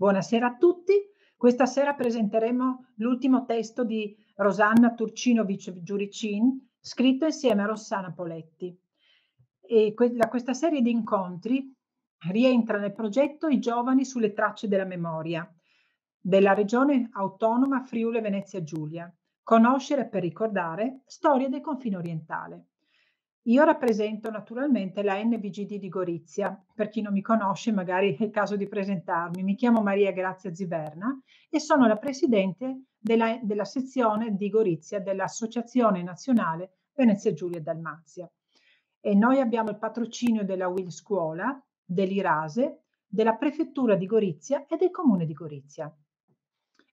Buonasera a tutti. Questa sera presenteremo l'ultimo testo di Rosanna Turcinovic Giuricin, scritto insieme a Rossana Poletti. E que- da questa serie di incontri rientra nel progetto I giovani sulle tracce della memoria della regione autonoma Friuli Venezia Giulia. Conoscere per ricordare storie del confine orientale. Io rappresento naturalmente la NVGD di Gorizia. Per chi non mi conosce, magari è il caso di presentarmi. Mi chiamo Maria Grazia Ziberna e sono la presidente della, della sezione di Gorizia dell'Associazione Nazionale Venezia Giulia e Dalmazia. E noi abbiamo il patrocinio della Will Scuola, dell'Irase, della Prefettura di Gorizia e del Comune di Gorizia.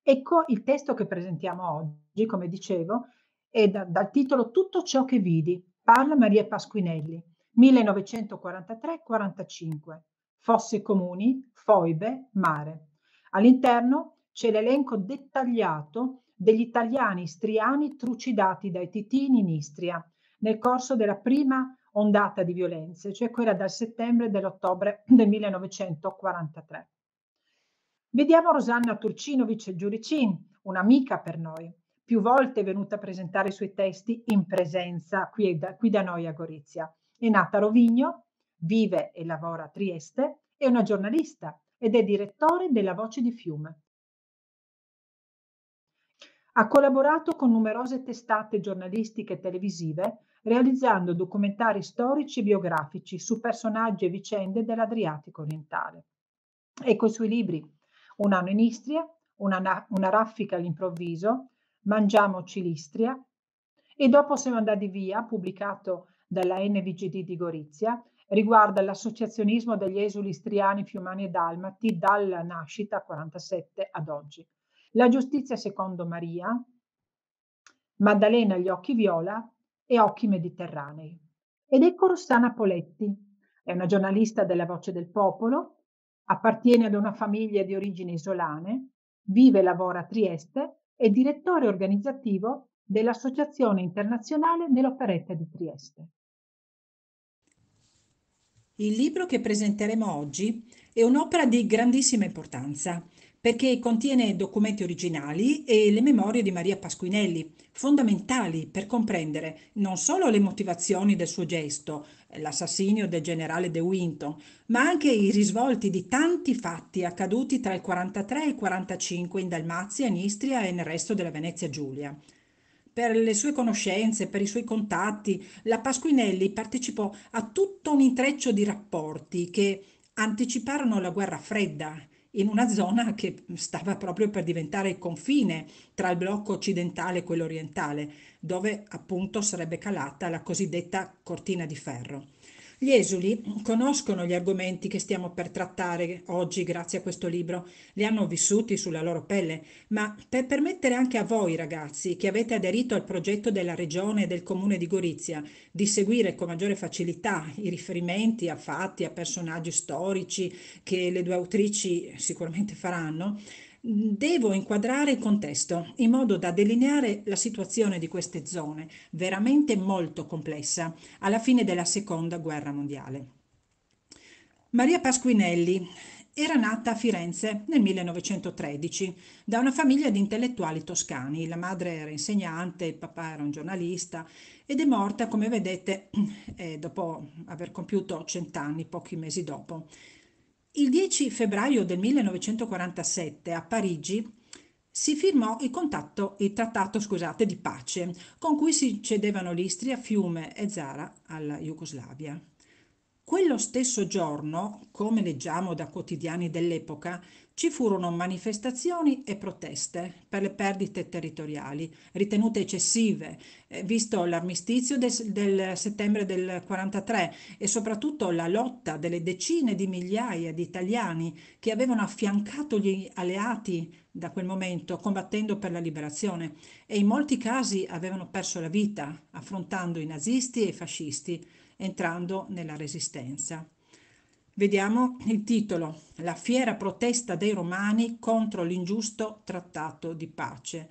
Ecco il testo che presentiamo oggi, come dicevo, è da, dal titolo Tutto ciò che vidi, Parla Maria Pasquinelli, 1943-45. Fossi comuni, foibe, mare. All'interno c'è l'elenco dettagliato degli italiani istriani trucidati dai titini in Istria nel corso della prima ondata di violenze, cioè quella dal settembre dell'ottobre del 1943. Vediamo Rosanna Turcinovic Giuricin, un'amica per noi più volte è venuta a presentare i suoi testi in presenza qui da, qui da noi a Gorizia. È nata a Rovigno, vive e lavora a Trieste, è una giornalista ed è direttore della Voce di Fiume. Ha collaborato con numerose testate giornalistiche e televisive, realizzando documentari storici e biografici su personaggi e vicende dell'Adriatico orientale. E coi suoi libri Un anno in Istria, una, una raffica all'improvviso, Mangiamo Cilistria e dopo siamo andati via, pubblicato dalla NVGD di Gorizia, riguarda l'associazionismo degli esuli istriani, fiumani e dalmati dalla nascita 47 ad oggi. La giustizia secondo Maria, Maddalena agli occhi viola e occhi mediterranei. Ed ecco Rossana Poletti, è una giornalista della Voce del Popolo, appartiene ad una famiglia di origini isolane, vive e lavora a Trieste e direttore organizzativo dell'Associazione Internazionale dell'Operetta di Trieste. Il libro che presenteremo oggi è un'opera di grandissima importanza perché contiene documenti originali e le memorie di Maria Pasquinelli, fondamentali per comprendere non solo le motivazioni del suo gesto, l'assassinio del generale De Winton, ma anche i risvolti di tanti fatti accaduti tra il 43 e il 45 in Dalmazia, in Istria e nel resto della Venezia Giulia. Per le sue conoscenze, per i suoi contatti, la Pasquinelli partecipò a tutto un intreccio di rapporti che anticiparono la guerra fredda in una zona che stava proprio per diventare il confine tra il blocco occidentale e quello orientale, dove appunto sarebbe calata la cosiddetta cortina di ferro. Gli esuli conoscono gli argomenti che stiamo per trattare oggi grazie a questo libro, li hanno vissuti sulla loro pelle, ma per permettere anche a voi ragazzi che avete aderito al progetto della Regione e del Comune di Gorizia di seguire con maggiore facilità i riferimenti a fatti, a personaggi storici che le due autrici sicuramente faranno, Devo inquadrare il contesto in modo da delineare la situazione di queste zone, veramente molto complessa, alla fine della seconda guerra mondiale. Maria Pasquinelli era nata a Firenze nel 1913 da una famiglia di intellettuali toscani. La madre era insegnante, il papà era un giornalista ed è morta, come vedete, eh, dopo aver compiuto cent'anni, pochi mesi dopo. Il 10 febbraio del 1947 a Parigi si firmò il, contatto, il trattato scusate, di pace con cui si cedevano l'Istria, Fiume e Zara alla Jugoslavia. Quello stesso giorno, come leggiamo da quotidiani dell'epoca, ci furono manifestazioni e proteste per le perdite territoriali, ritenute eccessive, eh, visto l'armistizio del, del settembre del 43 e soprattutto la lotta delle decine di migliaia di italiani che avevano affiancato gli alleati da quel momento combattendo per la liberazione e in molti casi avevano perso la vita affrontando i nazisti e i fascisti entrando nella resistenza. Vediamo il titolo, la fiera protesta dei romani contro l'ingiusto trattato di pace.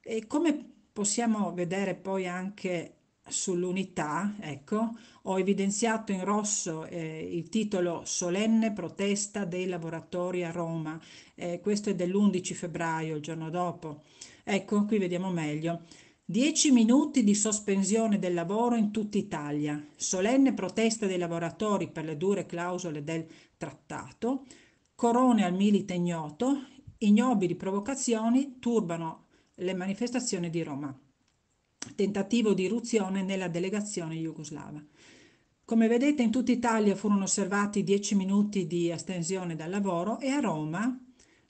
E come possiamo vedere poi anche sull'unità, ecco, ho evidenziato in rosso eh, il titolo Solenne protesta dei lavoratori a Roma. Eh, questo è dell'11 febbraio, il giorno dopo. Ecco, qui vediamo meglio. 10 minuti di sospensione del lavoro in tutta Italia, solenne protesta dei lavoratori per le dure clausole del trattato, corone al milite ignoto, ignobili provocazioni turbano le manifestazioni di Roma. Tentativo di irruzione nella delegazione jugoslava. Come vedete in tutta Italia furono osservati 10 minuti di astensione dal lavoro e a Roma,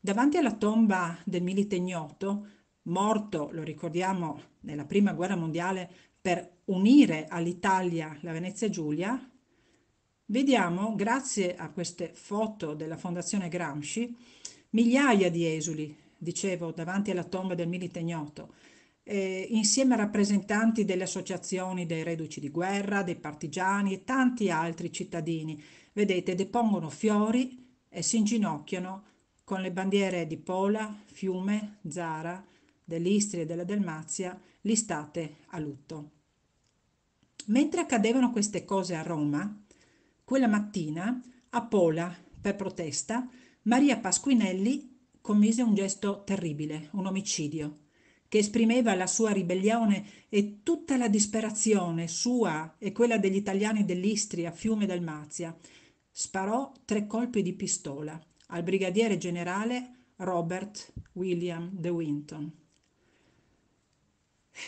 davanti alla tomba del milite ignoto, morto, lo ricordiamo, nella prima guerra mondiale per unire all'Italia la Venezia Giulia, vediamo, grazie a queste foto della Fondazione Gramsci, migliaia di esuli, dicevo, davanti alla tomba del milite ignoto, eh, insieme a rappresentanti delle associazioni dei reduci di guerra, dei partigiani e tanti altri cittadini. Vedete, depongono fiori e si inginocchiano con le bandiere di Pola, Fiume, Zara dell'Istria e della Dalmazia listate a lutto. Mentre accadevano queste cose a Roma, quella mattina, a Pola, per protesta, Maria Pasquinelli commise un gesto terribile, un omicidio, che esprimeva la sua ribellione e tutta la disperazione sua e quella degli italiani dell'Istria, Fiume Dalmazia. Sparò tre colpi di pistola al brigadiere generale Robert William De Winton.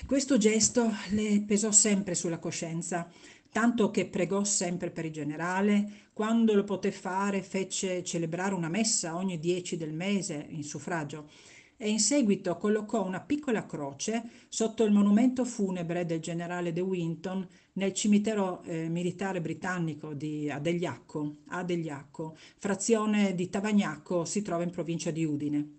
Questo gesto le pesò sempre sulla coscienza, tanto che pregò sempre per il generale, quando lo poté fare fece celebrare una messa ogni 10 del mese in suffragio e in seguito collocò una piccola croce sotto il monumento funebre del generale De Winton nel cimitero eh, militare britannico di Adegliacco, Adegliacco, frazione di Tavagnacco, si trova in provincia di Udine.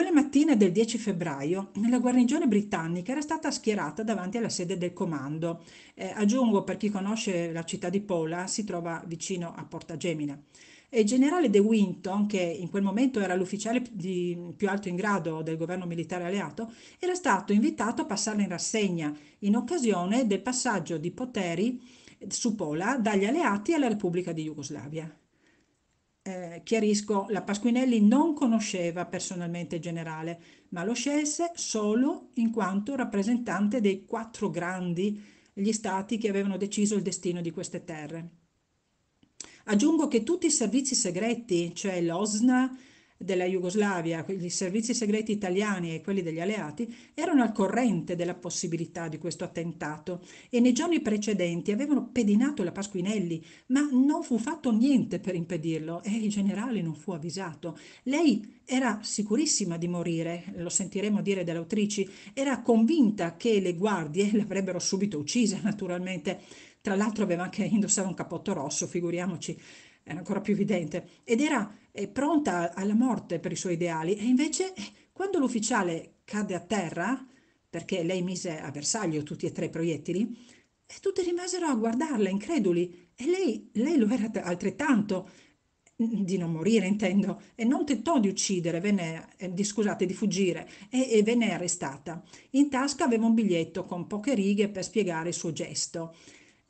Quella mattina del 10 febbraio la guarnigione britannica era stata schierata davanti alla sede del comando. Eh, aggiungo, per chi conosce la città di Pola, si trova vicino a Porta Gemina. E il generale De Winton, che in quel momento era l'ufficiale di più alto in grado del governo militare alleato, era stato invitato a passarla in rassegna in occasione del passaggio di poteri su Pola dagli alleati alla Repubblica di Jugoslavia eh, chiarisco, la Pasquinelli non conosceva personalmente il generale, ma lo scelse solo in quanto rappresentante dei quattro grandi gli stati che avevano deciso il destino di queste terre. Aggiungo che tutti i servizi segreti, cioè l'OSNA, della Jugoslavia, i servizi segreti italiani e quelli degli alleati erano al corrente della possibilità di questo attentato e nei giorni precedenti avevano pedinato la Pasquinelli, ma non fu fatto niente per impedirlo e il generale non fu avvisato. Lei era sicurissima di morire, lo sentiremo dire dalle autrici, era convinta che le guardie l'avrebbero subito uccisa, naturalmente. Tra l'altro aveva anche indossato un cappotto rosso, figuriamoci, era ancora più evidente, ed era è pronta alla morte per i suoi ideali e invece eh, quando l'ufficiale cade a terra, perché lei mise a bersaglio tutti e tre i proiettili, e eh, tutti rimasero a guardarla increduli e lei, lei lo era altrettanto, di non morire intendo, e non tentò di uccidere, venne, eh, di, scusate, di fuggire e, e venne arrestata. In tasca aveva un biglietto con poche righe per spiegare il suo gesto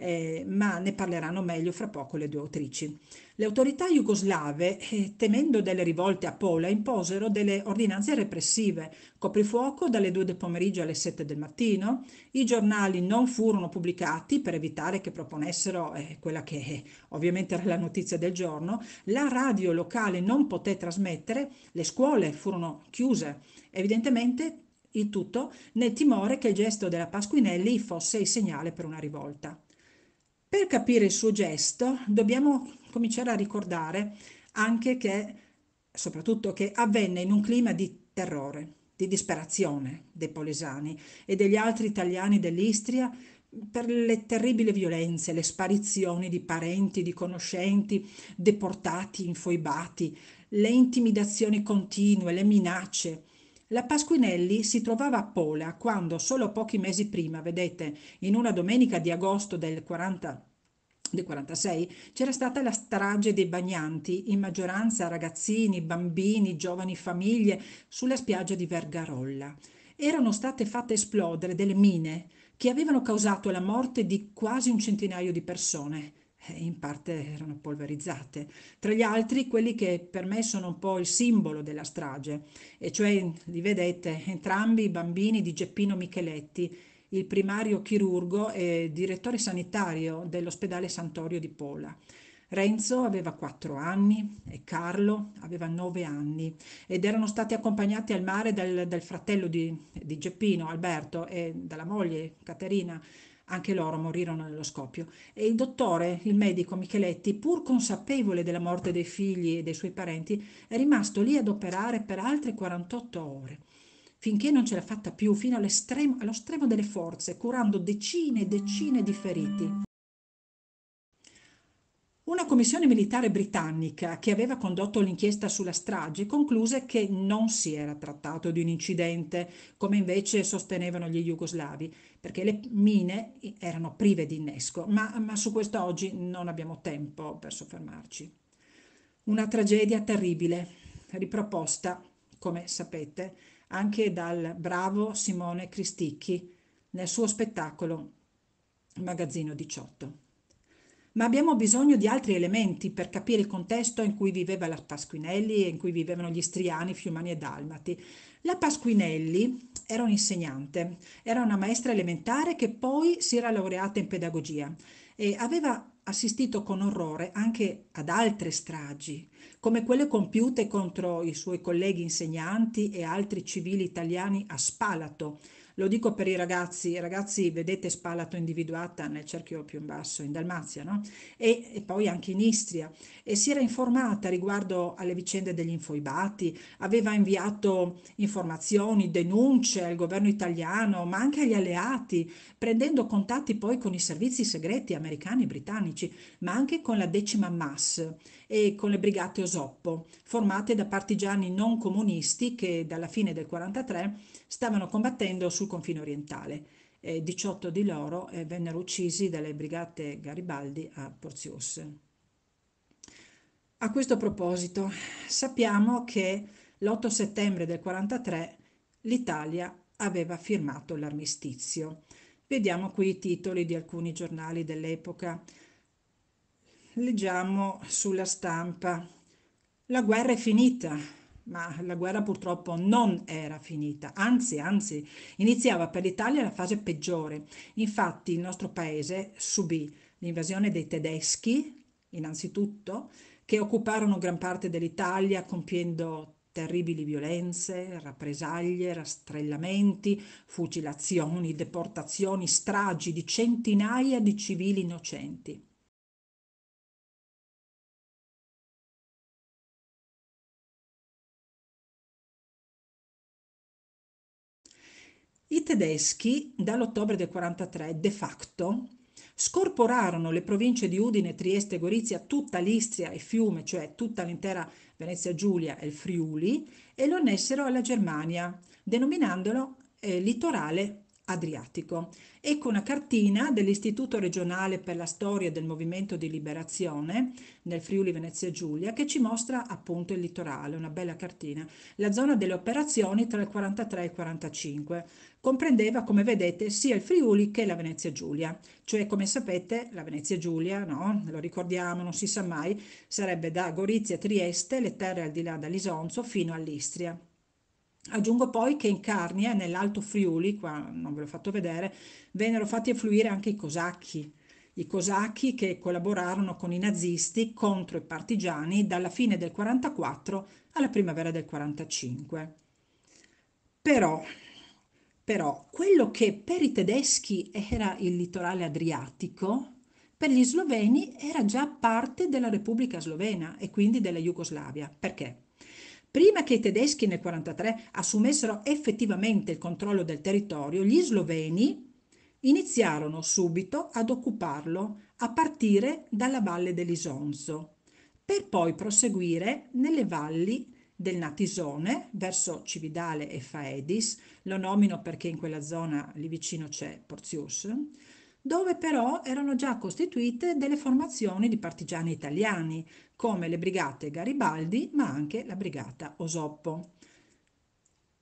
eh, ma ne parleranno meglio fra poco le due autrici. Le autorità jugoslave, eh, temendo delle rivolte a Pola, imposero delle ordinanze repressive, coprifuoco dalle 2 del pomeriggio alle 7 del mattino, i giornali non furono pubblicati per evitare che proponessero eh, quella che eh, ovviamente era la notizia del giorno, la radio locale non poté trasmettere, le scuole furono chiuse, evidentemente il tutto nel timore che il gesto della Pasquinelli fosse il segnale per una rivolta. Per capire il suo gesto dobbiamo cominciare a ricordare anche che, soprattutto, che avvenne in un clima di terrore, di disperazione dei polesani e degli altri italiani dell'Istria per le terribili violenze, le sparizioni di parenti, di conoscenti, deportati, infoibati, le intimidazioni continue, le minacce, la Pasquinelli si trovava a Pola quando, solo pochi mesi prima, vedete, in una domenica di agosto del 40 del 46 c'era stata la strage dei bagnanti, in maggioranza ragazzini, bambini, giovani famiglie, sulla spiaggia di Vergarolla. Erano state fatte esplodere delle mine che avevano causato la morte di quasi un centinaio di persone. Eh, in parte erano polverizzate. Tra gli altri quelli che per me sono un po' il simbolo della strage, e cioè li vedete entrambi i bambini di Geppino Micheletti, il primario chirurgo e direttore sanitario dell'ospedale Santorio di Pola. Renzo aveva 4 anni e Carlo aveva 9 anni ed erano stati accompagnati al mare dal, dal fratello di, di Geppino, Alberto, e dalla moglie Caterina, anche loro morirono nello scoppio e il dottore, il medico Micheletti, pur consapevole della morte dei figli e dei suoi parenti, è rimasto lì ad operare per altre 48 ore finché non ce l'ha fatta più, fino all'estremo, all'estremo delle forze, curando decine e decine di feriti. Una commissione militare britannica che aveva condotto l'inchiesta sulla strage concluse che non si era trattato di un incidente, come invece sostenevano gli jugoslavi, perché le mine erano prive di innesco, ma, ma su questo oggi non abbiamo tempo per soffermarci. Una tragedia terribile, riproposta, come sapete, anche dal bravo Simone Cristicchi nel suo spettacolo Magazzino 18 ma abbiamo bisogno di altri elementi per capire il contesto in cui viveva la Pasquinelli e in cui vivevano gli Striani, fiumani e dalmati. La Pasquinelli era un'insegnante, era una maestra elementare che poi si era laureata in pedagogia e aveva assistito con orrore anche ad altre stragi, come quelle compiute contro i suoi colleghi insegnanti e altri civili italiani a Spalato lo dico per i ragazzi, i ragazzi vedete Spalato individuata nel cerchio più in basso, in Dalmazia, no? e, e poi anche in Istria. E si era informata riguardo alle vicende degli infoibati, aveva inviato informazioni, denunce al governo italiano, ma anche agli alleati, prendendo contatti poi con i servizi segreti americani e britannici, ma anche con la decima MAS e con le brigate Osoppo, formate da partigiani non comunisti che dalla fine del 1943 stavano combattendo sul confine orientale. Eh, 18 di loro eh, vennero uccisi dalle brigate Garibaldi a Porzius. A questo proposito, sappiamo che l'8 settembre del 1943 l'Italia aveva firmato l'armistizio. Vediamo qui i titoli di alcuni giornali dell'epoca leggiamo sulla stampa. La guerra è finita, ma la guerra purtroppo non era finita, anzi, anzi, iniziava per l'Italia la fase peggiore. Infatti il nostro paese subì l'invasione dei tedeschi, innanzitutto, che occuparono gran parte dell'Italia compiendo terribili violenze, rappresaglie, rastrellamenti, fucilazioni, deportazioni, stragi di centinaia di civili innocenti. I tedeschi, dall'ottobre del 43, de facto, scorporarono le province di Udine, Trieste, Gorizia, tutta l'Istria e Fiume, cioè tutta l'intera Venezia Giulia e il Friuli, e lo annessero alla Germania, denominandolo eh, litorale Adriatico. Ecco una cartina dell'Istituto regionale per la storia del movimento di liberazione nel Friuli Venezia Giulia che ci mostra appunto il litorale, una bella cartina, la zona delle operazioni tra il 43 e il 45. Comprendeva, come vedete, sia il Friuli che la Venezia Giulia, cioè come sapete la Venezia Giulia, no? lo ricordiamo, non si sa mai, sarebbe da Gorizia, Trieste, le terre al di là dall'Isonzo fino all'Istria. Aggiungo poi che in Carnia, nell'Alto Friuli, qua non ve l'ho fatto vedere, vennero fatti affluire anche i cosacchi, i cosacchi che collaborarono con i nazisti contro i partigiani dalla fine del 44 alla primavera del 45. Però, però quello che per i tedeschi era il litorale adriatico, per gli sloveni era già parte della Repubblica Slovena e quindi della Jugoslavia. Perché? Prima che i tedeschi nel 1943 assumessero effettivamente il controllo del territorio, gli sloveni iniziarono subito ad occuparlo a partire dalla valle dell'Isonzo, per poi proseguire nelle valli del Natisone verso Cividale e Faedis, lo nomino perché in quella zona lì vicino c'è Porzius, dove però erano già costituite delle formazioni di partigiani italiani, come le brigate Garibaldi, ma anche la brigata Osoppo.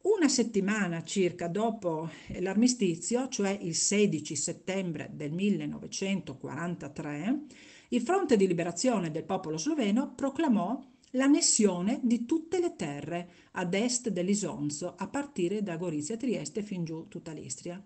Una settimana circa dopo l'armistizio, cioè il 16 settembre del 1943, il Fronte di Liberazione del Popolo Sloveno proclamò l'annessione di tutte le terre ad est dell'Isonzo, a partire da Gorizia, Trieste fin giù tutta l'Istria.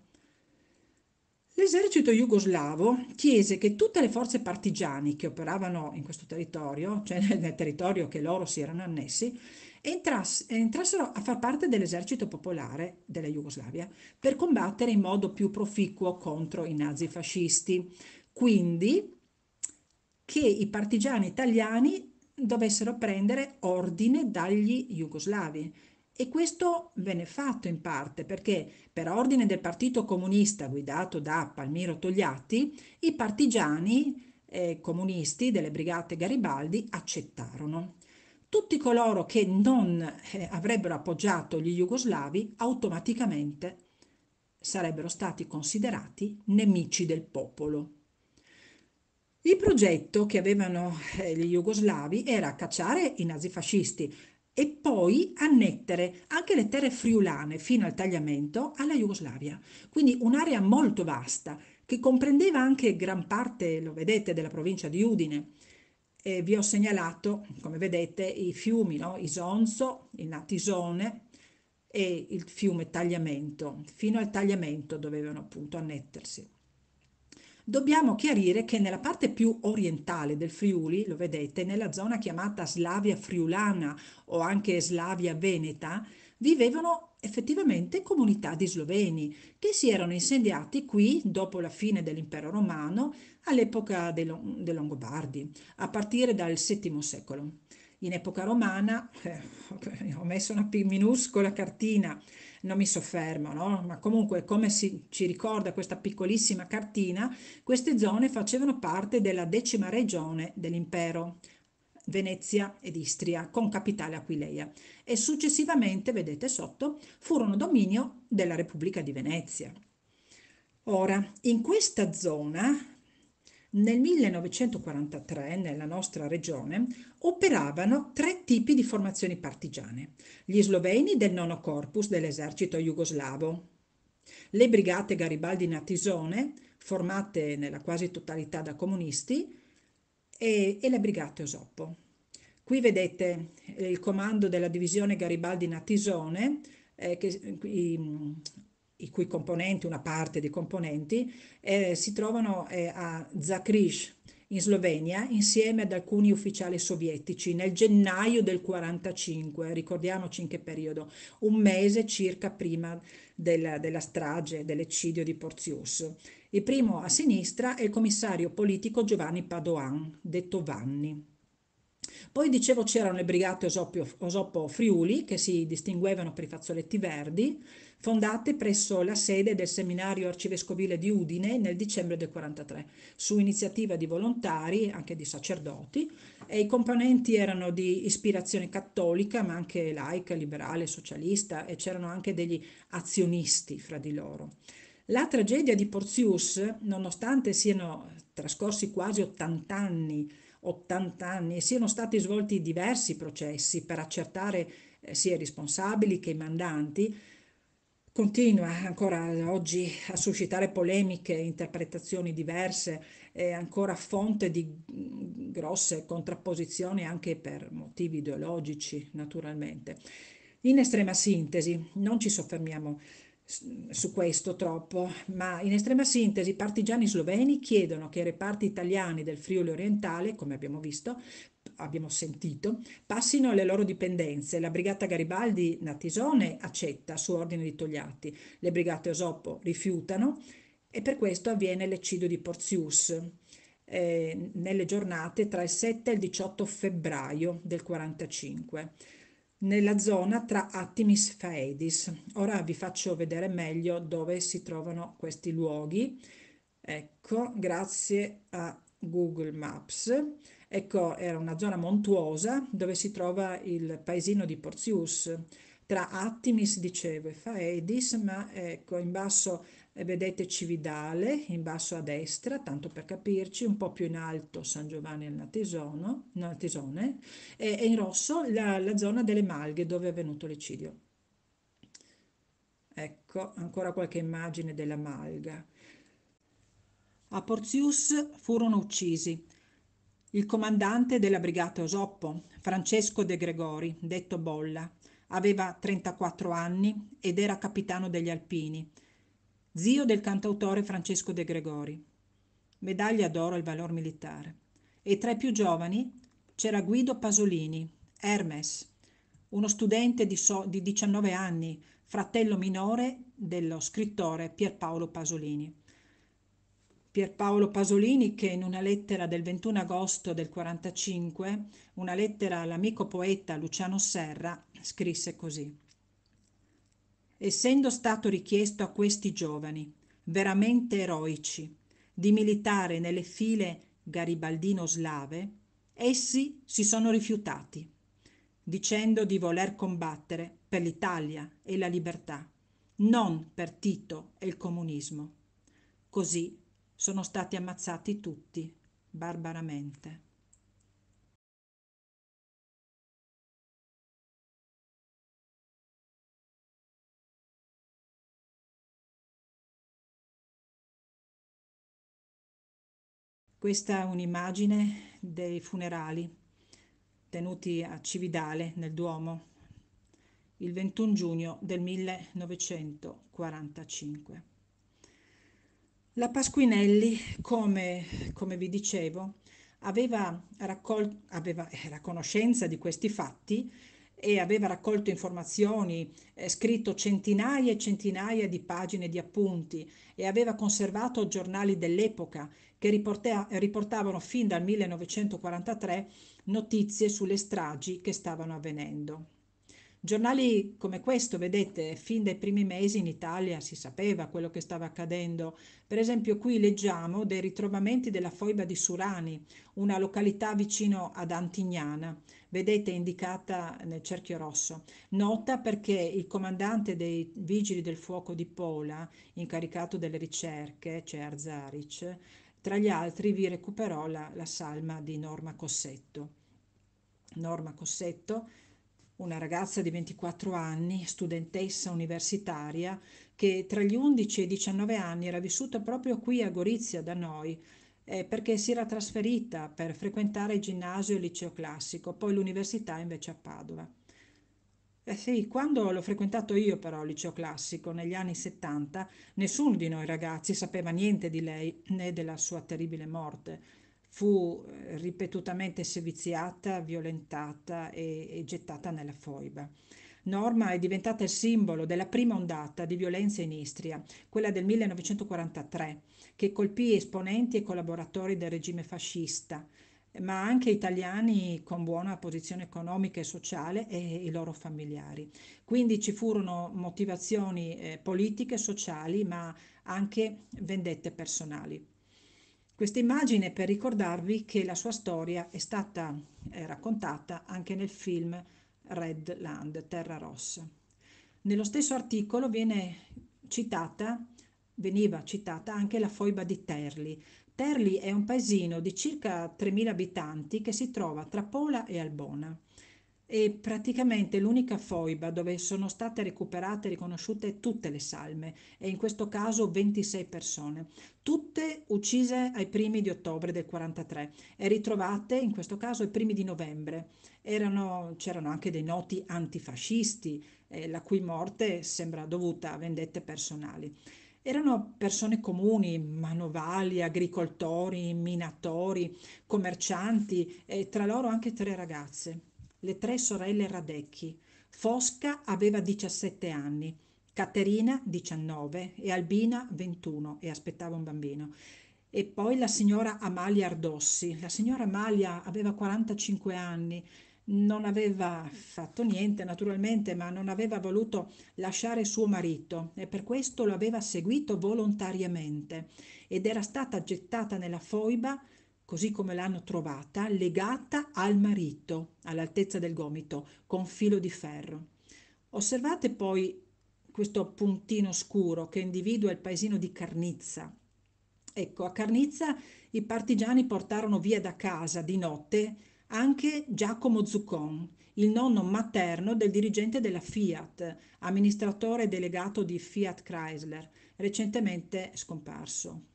L'esercito jugoslavo chiese che tutte le forze partigiane che operavano in questo territorio, cioè nel territorio che loro si erano annessi, entrass- entrassero a far parte dell'esercito popolare della Jugoslavia per combattere in modo più proficuo contro i nazifascisti. Quindi che i partigiani italiani dovessero prendere ordine dagli jugoslavi, e questo venne fatto in parte perché per ordine del Partito Comunista guidato da Palmiro Togliatti, i partigiani eh, comunisti delle brigate Garibaldi accettarono. Tutti coloro che non eh, avrebbero appoggiato gli jugoslavi automaticamente sarebbero stati considerati nemici del popolo. Il progetto che avevano eh, gli jugoslavi era cacciare i nazifascisti, e poi annettere anche le terre friulane fino al tagliamento alla Jugoslavia. Quindi un'area molto vasta che comprendeva anche gran parte, lo vedete, della provincia di Udine. E vi ho segnalato, come vedete, i fiumi, no? Isonzo, il Natisone e il fiume Tagliamento. Fino al Tagliamento dovevano appunto annettersi dobbiamo chiarire che nella parte più orientale del Friuli, lo vedete, nella zona chiamata Slavia friulana o anche Slavia veneta, vivevano effettivamente comunità di sloveni che si erano insediati qui dopo la fine dell'impero romano all'epoca dei, dei Longobardi, a partire dal VII secolo. In epoca romana, eh, ho messo una minuscola cartina, non mi soffermo, no? ma comunque come si, ci ricorda questa piccolissima cartina, queste zone facevano parte della decima regione dell'impero. Venezia ed Istria con capitale Aquileia e successivamente, vedete sotto, furono dominio della Repubblica di Venezia. Ora, in questa zona nel 1943 nella nostra regione operavano tre tipi di formazioni partigiane. Gli sloveni del nono corpus dell'esercito jugoslavo, le brigate Garibaldi Natisone, formate nella quasi totalità da comunisti, e, e le brigate Osoppo. Qui vedete eh, il comando della divisione Garibaldi Natisone, eh, che, i, i cui componenti, una parte dei componenti, eh, si trovano eh, a Zakrish in Slovenia insieme ad alcuni ufficiali sovietici nel gennaio del 45, ricordiamoci in che periodo, un mese circa prima della, della strage, dell'eccidio di Porzius. Il primo a sinistra è il commissario politico Giovanni Padoan, detto Vanni. Poi dicevo c'erano le brigate Osopio, Osopo Friuli che si distinguevano per i fazzoletti verdi, fondate presso la sede del seminario arcivescovile di Udine nel dicembre del 43, su iniziativa di volontari, anche di sacerdoti, e i componenti erano di ispirazione cattolica, ma anche laica, liberale, socialista, e c'erano anche degli azionisti fra di loro. La tragedia di Porzius, nonostante siano trascorsi quasi 80 anni 80 anni e siano stati svolti diversi processi per accertare eh, sia i responsabili che i mandanti, continua ancora oggi a suscitare polemiche, interpretazioni diverse, è ancora fonte di mm, grosse contrapposizioni anche per motivi ideologici, naturalmente. In estrema sintesi, non ci soffermiamo su questo troppo, ma in estrema sintesi i partigiani sloveni chiedono che i reparti italiani del Friuli orientale, come abbiamo visto, abbiamo sentito, passino alle loro dipendenze. La brigata Garibaldi Natisone accetta su ordine di Togliatti, le brigate Osopo rifiutano e per questo avviene l'eccidio di Porzius eh, nelle giornate tra il 7 e il 18 febbraio del 45 nella zona tra Attimis Faedis. Ora vi faccio vedere meglio dove si trovano questi luoghi. Ecco, grazie a Google Maps. Ecco, era una zona montuosa dove si trova il paesino di Porzius. Tra Attimis, dicevo, e Faedis, ma ecco, in basso e vedete Cividale in basso a destra, tanto per capirci, un po' più in alto San Giovanni al Natesono, Natesone, e, e, in rosso la, la zona delle Malghe dove è avvenuto l'eccidio. Ecco, ancora qualche immagine della Malga. A Porzius furono uccisi il comandante della brigata Osoppo, Francesco De Gregori, detto Bolla, aveva 34 anni ed era capitano degli Alpini zio del cantautore Francesco De Gregori. Medaglia d'oro al valor militare. E tra i più giovani c'era Guido Pasolini, Hermes, uno studente di, so- di 19 anni, fratello minore dello scrittore Pierpaolo Pasolini. Pierpaolo Pasolini che in una lettera del 21 agosto del 45, una lettera all'amico poeta Luciano Serra, scrisse così essendo stato richiesto a questi giovani veramente eroici di militare nelle file garibaldino slave essi si sono rifiutati dicendo di voler combattere per l'Italia e la libertà non per Tito e il comunismo così sono stati ammazzati tutti barbaramente Questa è un'immagine dei funerali tenuti a Cividale nel Duomo il 21 giugno del 1945. La Pasquinelli, come, come vi dicevo, aveva, raccol- aveva era eh, conoscenza di questi fatti e aveva raccolto informazioni, eh, scritto centinaia e centinaia di pagine di appunti e aveva conservato giornali dell'epoca che riportavano fin dal 1943 notizie sulle stragi che stavano avvenendo. Giornali come questo, vedete, fin dai primi mesi in Italia si sapeva quello che stava accadendo. Per esempio qui leggiamo dei ritrovamenti della foiba di Surani, una località vicino ad Antignana, vedete indicata nel cerchio rosso, nota perché il comandante dei vigili del fuoco di Pola, incaricato delle ricerche, cioè Arzaric, tra gli altri vi recuperò la, la salma di Norma Cossetto. Norma Cossetto, una ragazza di 24 anni, studentessa universitaria, che tra gli 11 e i 19 anni era vissuta proprio qui a Gorizia da noi, eh, perché si era trasferita per frequentare il ginnasio e il liceo classico, poi l'università invece a Padova. Eh sì, quando l'ho frequentato io però il liceo classico, negli anni 70, nessuno di noi ragazzi sapeva niente di lei né della sua terribile morte. Fu eh, ripetutamente seviziata, violentata e, e gettata nella foiba. Norma è diventata il simbolo della prima ondata di violenza in Istria, quella del 1943, che colpì esponenti e collaboratori del regime fascista ma anche italiani con buona posizione economica e sociale e i loro familiari. Quindi ci furono motivazioni eh, politiche, sociali, ma anche vendette personali. Questa immagine per ricordarvi che la sua storia è stata eh, raccontata anche nel film Red Land, Terra Rossa. Nello stesso articolo viene citata veniva citata anche la foiba di Terli. Terli è un paesino di circa 3.000 abitanti che si trova tra Pola e Albona. È praticamente l'unica foiba dove sono state recuperate e riconosciute tutte le salme, e in questo caso 26 persone, tutte uccise ai primi di ottobre del 43 e ritrovate in questo caso ai primi di novembre. Erano, c'erano anche dei noti antifascisti, eh, la cui morte sembra dovuta a vendette personali. Erano persone comuni, manovali, agricoltori, minatori, commercianti e tra loro anche tre ragazze, le tre sorelle Radecchi. Fosca aveva 17 anni, Caterina 19 e Albina 21 e aspettava un bambino. E poi la signora Amalia Ardossi. La signora Amalia aveva 45 anni non aveva fatto niente naturalmente, ma non aveva voluto lasciare suo marito e per questo lo aveva seguito volontariamente ed era stata gettata nella foiba, così come l'hanno trovata, legata al marito, all'altezza del gomito, con filo di ferro. Osservate poi questo puntino scuro che individua il paesino di Carnizza. Ecco, a Carnizza i partigiani portarono via da casa di notte anche Giacomo Zuccon, il nonno materno del dirigente della Fiat, amministratore delegato di Fiat Chrysler, recentemente scomparso.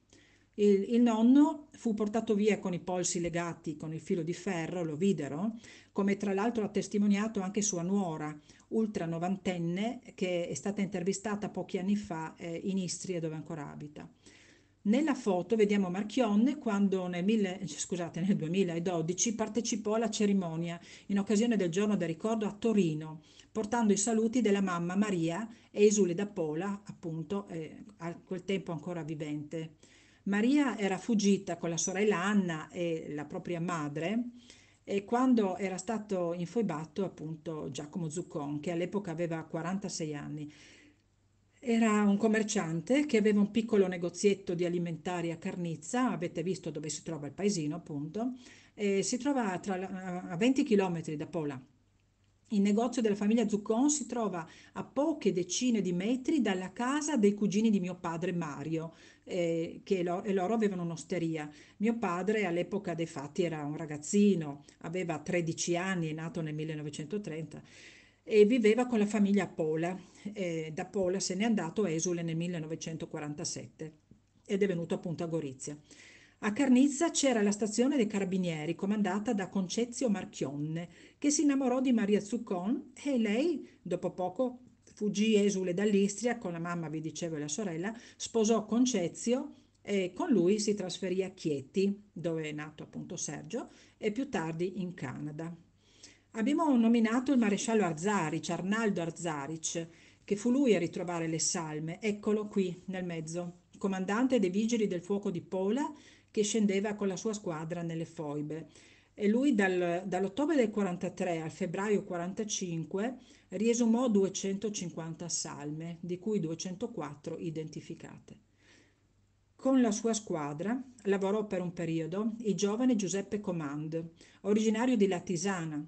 Il, il, nonno fu portato via con i polsi legati con il filo di ferro, lo videro, come tra l'altro ha testimoniato anche sua nuora, ultra novantenne, che è stata intervistata pochi anni fa eh, in Istria dove ancora abita. Nella foto vediamo Marchionne quando nel, mille, scusate, nel 2012 partecipò alla cerimonia in occasione del giorno del ricordo a Torino, portando i saluti della mamma Maria, e esule da Pola, appunto, eh, a quel tempo ancora vivente. Maria era fuggita con la sorella Anna e la propria madre e quando era stato infoibato appunto Giacomo Zuccon, che all'epoca aveva 46 anni. Era un commerciante che aveva un piccolo negozietto di alimentari a Carnizza, avete visto dove si trova il paesino appunto, e si trova tra, a 20 km da Pola. Il negozio della famiglia Zuccon si trova a poche decine di metri dalla casa dei cugini di mio padre Mario, eh, che lo, e loro avevano un'osteria. Mio padre all'epoca dei fatti era un ragazzino, aveva 13 anni, è nato nel 1930 e viveva con la famiglia Pola. Eh, da Pola se n'è andato esule nel 1947 ed è venuto appunto a Gorizia. A Carnizza c'era la stazione dei carabinieri comandata da Concezio Marchionne che si innamorò di Maria Zuccon e lei dopo poco fuggì esule dall'Istria con la mamma, vi dicevo, e la sorella, sposò Concezio e con lui si trasferì a Chieti, dove è nato appunto Sergio, e più tardi in Canada. Abbiamo nominato il maresciallo Arzaric, Arnaldo Arzaric, che fu lui a ritrovare le salme, eccolo qui nel mezzo, comandante dei vigili del fuoco di Pola che scendeva con la sua squadra nelle foibe. E lui dal, dall'ottobre del 43 al febbraio 45 riesumò 250 salme, di cui 204 identificate. Con la sua squadra lavorò per un periodo il giovane Giuseppe Comand, originario di Latisana,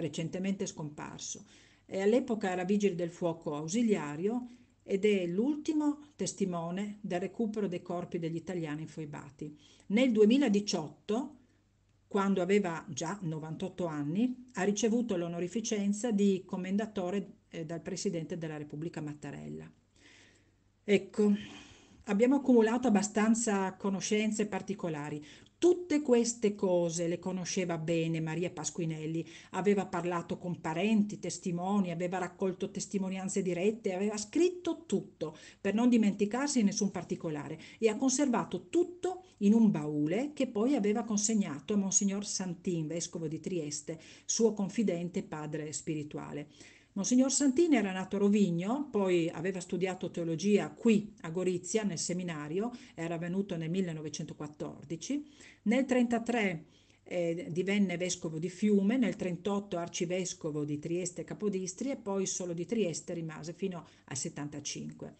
recentemente scomparso, e all'epoca era vigile del fuoco ausiliario ed è l'ultimo testimone del recupero dei corpi degli italiani infoibati. Nel 2018, quando aveva già 98 anni, ha ricevuto l'onorificenza di commendatore eh, dal Presidente della Repubblica Mattarella. Ecco, abbiamo accumulato abbastanza conoscenze particolari. Tutte queste cose le conosceva bene Maria Pasquinelli, aveva parlato con parenti, testimoni, aveva raccolto testimonianze dirette, aveva scritto tutto per non dimenticarsi nessun particolare e ha conservato tutto in un baule che poi aveva consegnato a Monsignor Santin, vescovo di Trieste, suo confidente padre spirituale. Monsignor Santini era nato a Rovigno, poi aveva studiato teologia qui a Gorizia nel seminario, era venuto nel 1914. Nel 1933 eh, divenne vescovo di Fiume, nel 1938 arcivescovo di Trieste e Capodistria e poi solo di Trieste rimase fino al 1975.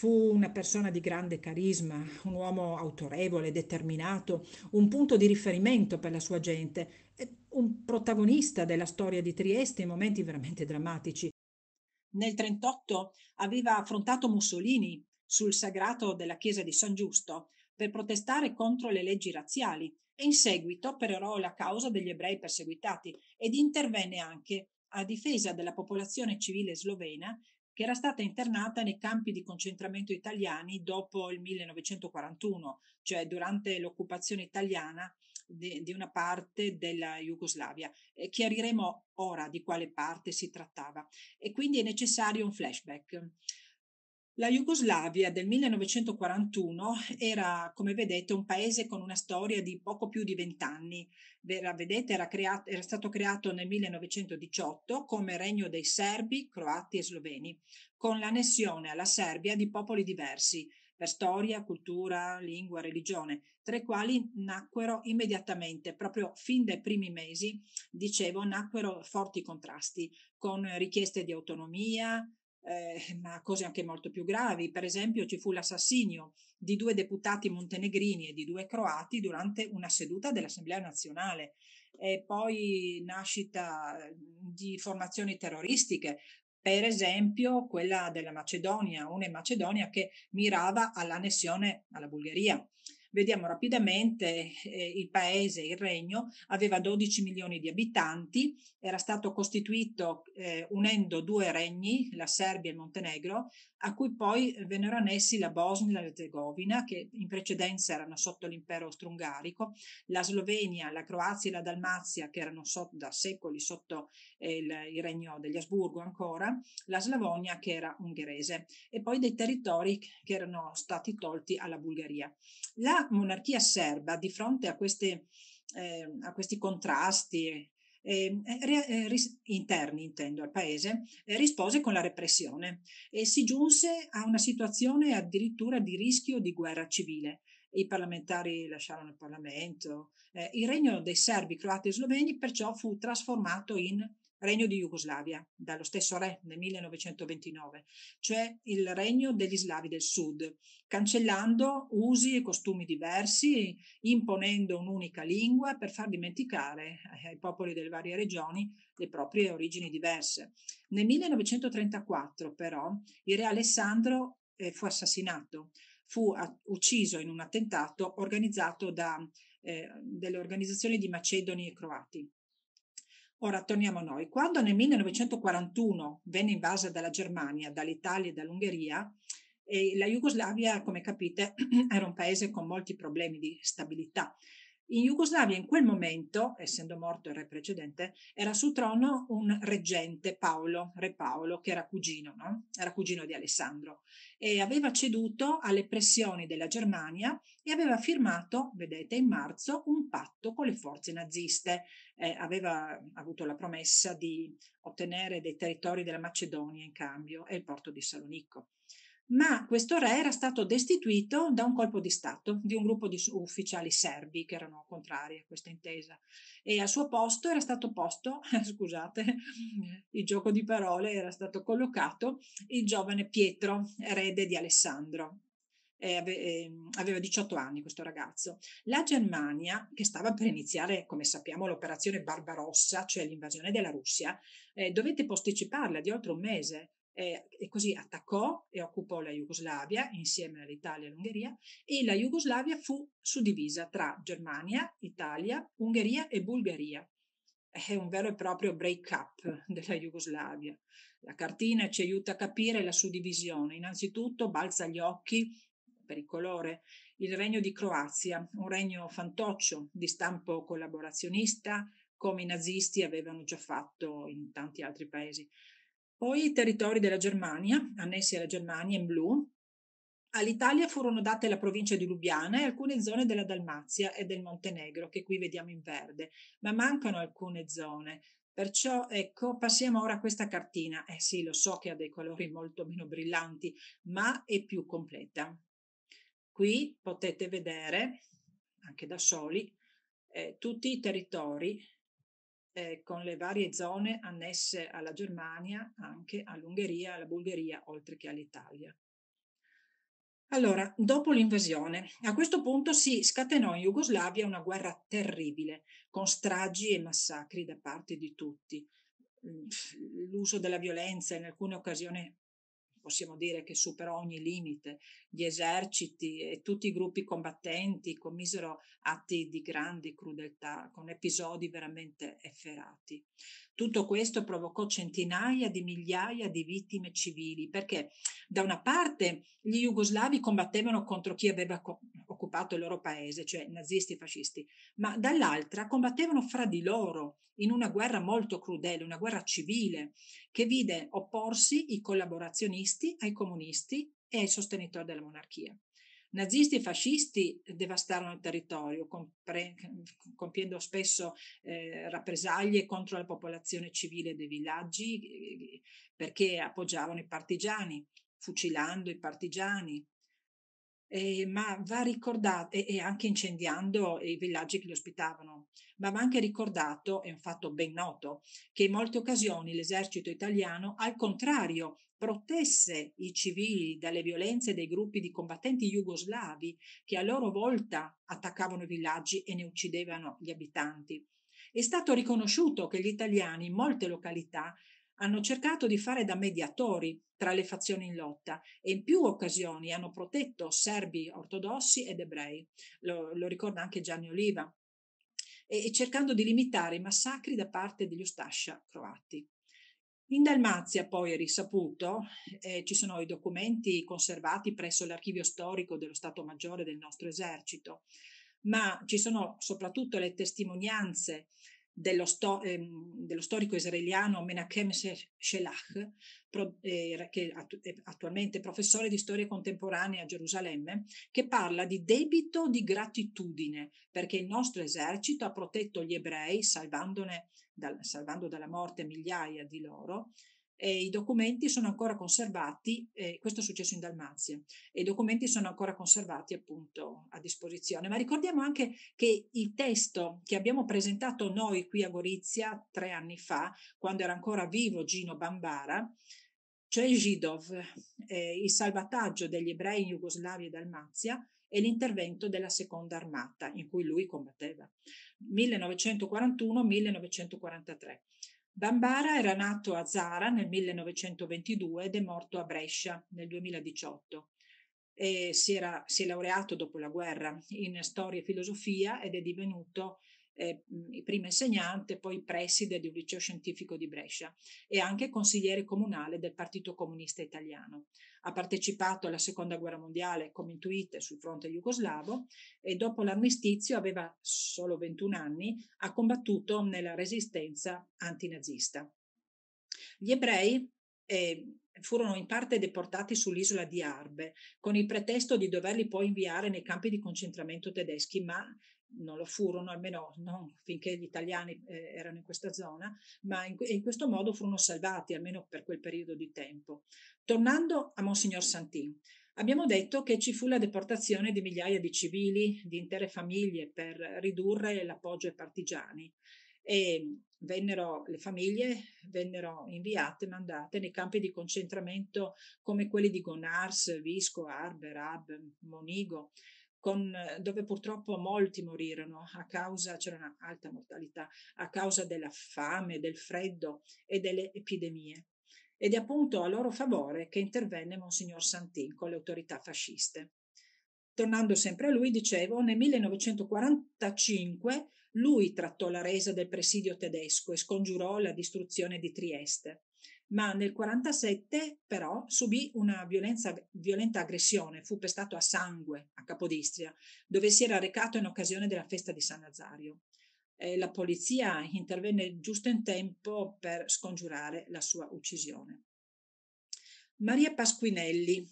Fu una persona di grande carisma, un uomo autorevole, determinato, un punto di riferimento per la sua gente, un protagonista della storia di Trieste in momenti veramente drammatici. Nel 1938 aveva affrontato Mussolini sul sagrato della chiesa di San Giusto per protestare contro le leggi razziali e in seguito perorò la causa degli ebrei perseguitati ed intervenne anche a difesa della popolazione civile slovena che era stata internata nei campi di concentramento italiani dopo il 1941, cioè durante l'occupazione italiana di una parte della Jugoslavia. E chiariremo ora di quale parte si trattava e quindi è necessario un flashback. La Jugoslavia del 1941 era, come vedete, un paese con una storia di poco più di vent'anni. Era, vedete, era, creato, era stato creato nel 1918 come regno dei serbi, croati e sloveni, con l'annessione alla Serbia di popoli diversi per storia, cultura, lingua, religione, tra i quali nacquero immediatamente, proprio fin dai primi mesi, dicevo, nacquero forti contrasti con richieste di autonomia, eh, ma cose anche molto più gravi. Per esempio ci fu l'assassinio di due deputati montenegrini e di due croati durante una seduta dell'Assemblea nazionale e poi nascita eh, di formazioni terroristiche. Per esempio quella della Macedonia, una in Macedonia che mirava all'annessione alla Bulgaria. Vediamo rapidamente eh, il paese, il regno, aveva 12 milioni di abitanti, era stato costituito eh, unendo due regni, la Serbia e il Montenegro, a cui poi vennero annessi la Bosnia e l'Erzegovina, che in precedenza erano sotto l'impero austro-ungarico, la Slovenia, la Croazia e la Dalmazia, che erano sotto, da secoli sotto eh, il, il regno degli Asburgo ancora, la Slavonia, che era ungherese, e poi dei territori che erano stati tolti alla Bulgaria. La monarchia serba, di fronte a, queste, eh, a questi contrasti eh, eh, eh interni, intendo, al paese, eh, rispose con la repressione e si giunse a una situazione addirittura di rischio di guerra civile i parlamentari lasciarono il Parlamento. Eh, il regno dei serbi, croati e sloveni perciò fu trasformato in regno di Jugoslavia, dallo stesso re nel 1929, cioè il regno degli slavi del sud, cancellando usi e costumi diversi, imponendo un'unica lingua per far dimenticare eh, ai popoli delle varie regioni le proprie origini diverse. Nel 1934 però il re Alessandro eh, fu assassinato, fu ucciso in un attentato organizzato da eh, delle organizzazioni di macedoni e croati. Ora torniamo a noi. Quando nel 1941 venne invasa dalla Germania, dall'Italia e dall'Ungheria, e eh, la Jugoslavia, come capite, era un paese con molti problemi di stabilità in Jugoslavia in quel momento, essendo morto il re precedente, era sul trono un reggente Paolo, re Paolo, che era cugino, no? era cugino di Alessandro, e aveva ceduto alle pressioni della Germania e aveva firmato, vedete, in marzo un patto con le forze naziste. Eh, aveva avuto la promessa di ottenere dei territori della Macedonia in cambio e il porto di Salonicco ma questo re era stato destituito da un colpo di Stato di un gruppo di ufficiali serbi che erano contrari a questa intesa e al suo posto era stato posto, scusate il gioco di parole, era stato collocato il giovane Pietro, erede di Alessandro. aveva 18 anni questo ragazzo. La Germania, che stava per iniziare, come sappiamo, l'operazione Barbarossa, cioè l'invasione della Russia, eh, dovette posticiparla di oltre un mese eh, e così attaccò e occupò la Jugoslavia insieme all'Italia e all'Ungheria e la Jugoslavia fu suddivisa tra Germania, Italia, Ungheria e Bulgaria. È un vero e proprio break-up della Jugoslavia. La cartina ci aiuta a capire la suddivisione. Innanzitutto balza agli occhi per il colore, il regno di Croazia, un regno fantoccio di stampo collaborazionista, come i nazisti avevano già fatto in tanti altri paesi. Poi i territori della Germania, annessi alla Germania in blu, All'Italia furono date la provincia di Lubiana e alcune zone della Dalmazia e del Montenegro, che qui vediamo in verde, ma mancano alcune zone. Perciò, ecco, passiamo ora a questa cartina. Eh sì, lo so che ha dei colori molto meno brillanti, ma è più completa. Qui potete vedere, anche da soli, eh, tutti i territori eh, con le varie zone annesse alla Germania, anche all'Ungheria, alla Bulgaria, oltre che all'Italia. Allora, dopo l'invasione, a questo punto si scatenò in Jugoslavia una guerra terribile, con stragi e massacri da parte di tutti. Mm, l'uso della violenza in alcune occasioni possiamo dire che superò ogni limite, gli eserciti e tutti i gruppi combattenti commisero atti di grande crudeltà, con episodi veramente efferati. Tutto questo provocò centinaia di migliaia di vittime civili, perché da una parte gli jugoslavi combattevano contro chi aveva co- occupato il loro paese, cioè nazisti e fascisti, ma dall'altra combattevano fra di loro in una guerra molto crudele, una guerra civile, che vide opporsi i collaborazionisti nazisti, ai comunisti e ai sostenitori della monarchia. Nazisti e fascisti devastarono il territorio, compre- compiendo spesso eh, rappresaglie contro la popolazione civile dei villaggi eh, perché appoggiavano i partigiani, fucilando i partigiani, eh, ma va ricordato, e, e, anche incendiando i villaggi che li ospitavano, ma va anche ricordato, è un fatto ben noto, che in molte occasioni l'esercito italiano, al contrario, protesse i civili dalle violenze dei gruppi di combattenti jugoslavi che a loro volta attaccavano i villaggi e ne uccidevano gli abitanti. È stato riconosciuto che gli italiani in molte località hanno cercato di fare da mediatori tra le fazioni in lotta e in più occasioni hanno protetto serbi ortodossi ed ebrei, lo, lo ricorda anche Gianni Oliva, e, e cercando di limitare i massacri da parte degli Ustascia croati. In Dalmazia poi è risaputo, eh, ci sono i documenti conservati presso l'archivio storico dello Stato Maggiore del nostro esercito, ma ci sono soprattutto le testimonianze dello, sto, ehm, dello, storico israeliano Menachem Shelach, pro, eh, che è attualmente professore di storia contemporanea a Gerusalemme, che parla di debito di gratitudine, perché il nostro esercito ha protetto gli ebrei, salvandone dal, salvando dalla morte migliaia di loro, eh, i documenti sono ancora conservati, eh, questo è successo in Dalmazia, i documenti sono ancora conservati appunto a disposizione, ma ricordiamo anche che il testo che abbiamo presentato noi qui a Gorizia tre anni fa, quando era ancora vivo Gino Bambara, cioè Gidov, eh, il salvataggio degli ebrei in Jugoslavia e Dalmazia, e l'intervento della seconda armata in cui lui combatteva, 1941-1943. Bambara era nato a Zara nel 1922 ed è morto a Brescia nel 2018. Si, era, si, è laureato dopo la guerra in storia e filosofia ed è divenuto eh, mhmm, prima insegnante, poi preside di un liceo scientifico di Brescia e anche consigliere comunale del Partito Comunista Italiano. Ha partecipato alla Seconda Guerra Mondiale come intuite sul fronte jugoslavo e dopo l'armistizio aveva solo 21 anni, ha combattuto nella resistenza antinazista. Gli ebrei eh, furono in parte deportati sull'isola di Arbe, con il pretesto di doverli poi inviare nei campi di concentramento tedeschi, ma non lo furono, almeno non finché gli italiani eh, erano in questa zona, ma in, in, questo modo furono salvati, almeno per quel periodo di tempo. Tornando a Monsignor Santin, abbiamo detto che ci fu la deportazione di migliaia di civili, di intere famiglie, per ridurre l'appoggio ai partigiani. E vennero le famiglie, vennero inviate, mandate nei campi di concentramento come quelli di Gonars, Visco, Arber, Ab, Monigo, con, dove purtroppo molti morirono a causa, c'era una alta mortalità, a causa della fame, del freddo e delle epidemie. Ed è appunto a loro favore che intervenne Monsignor Santin con le autorità fasciste. Tornando sempre a lui, dicevo, nel 1945 lui trattò la resa del presidio tedesco e scongiurò la distruzione di Trieste ma nel 1947 però subì una violenza, violenta aggressione, fu pestato a sangue a Capodistria, dove si era recato in occasione della festa di San Nazario. Eh, la polizia intervenne giusto in tempo per scongiurare la sua uccisione. Maria Pasquinelli,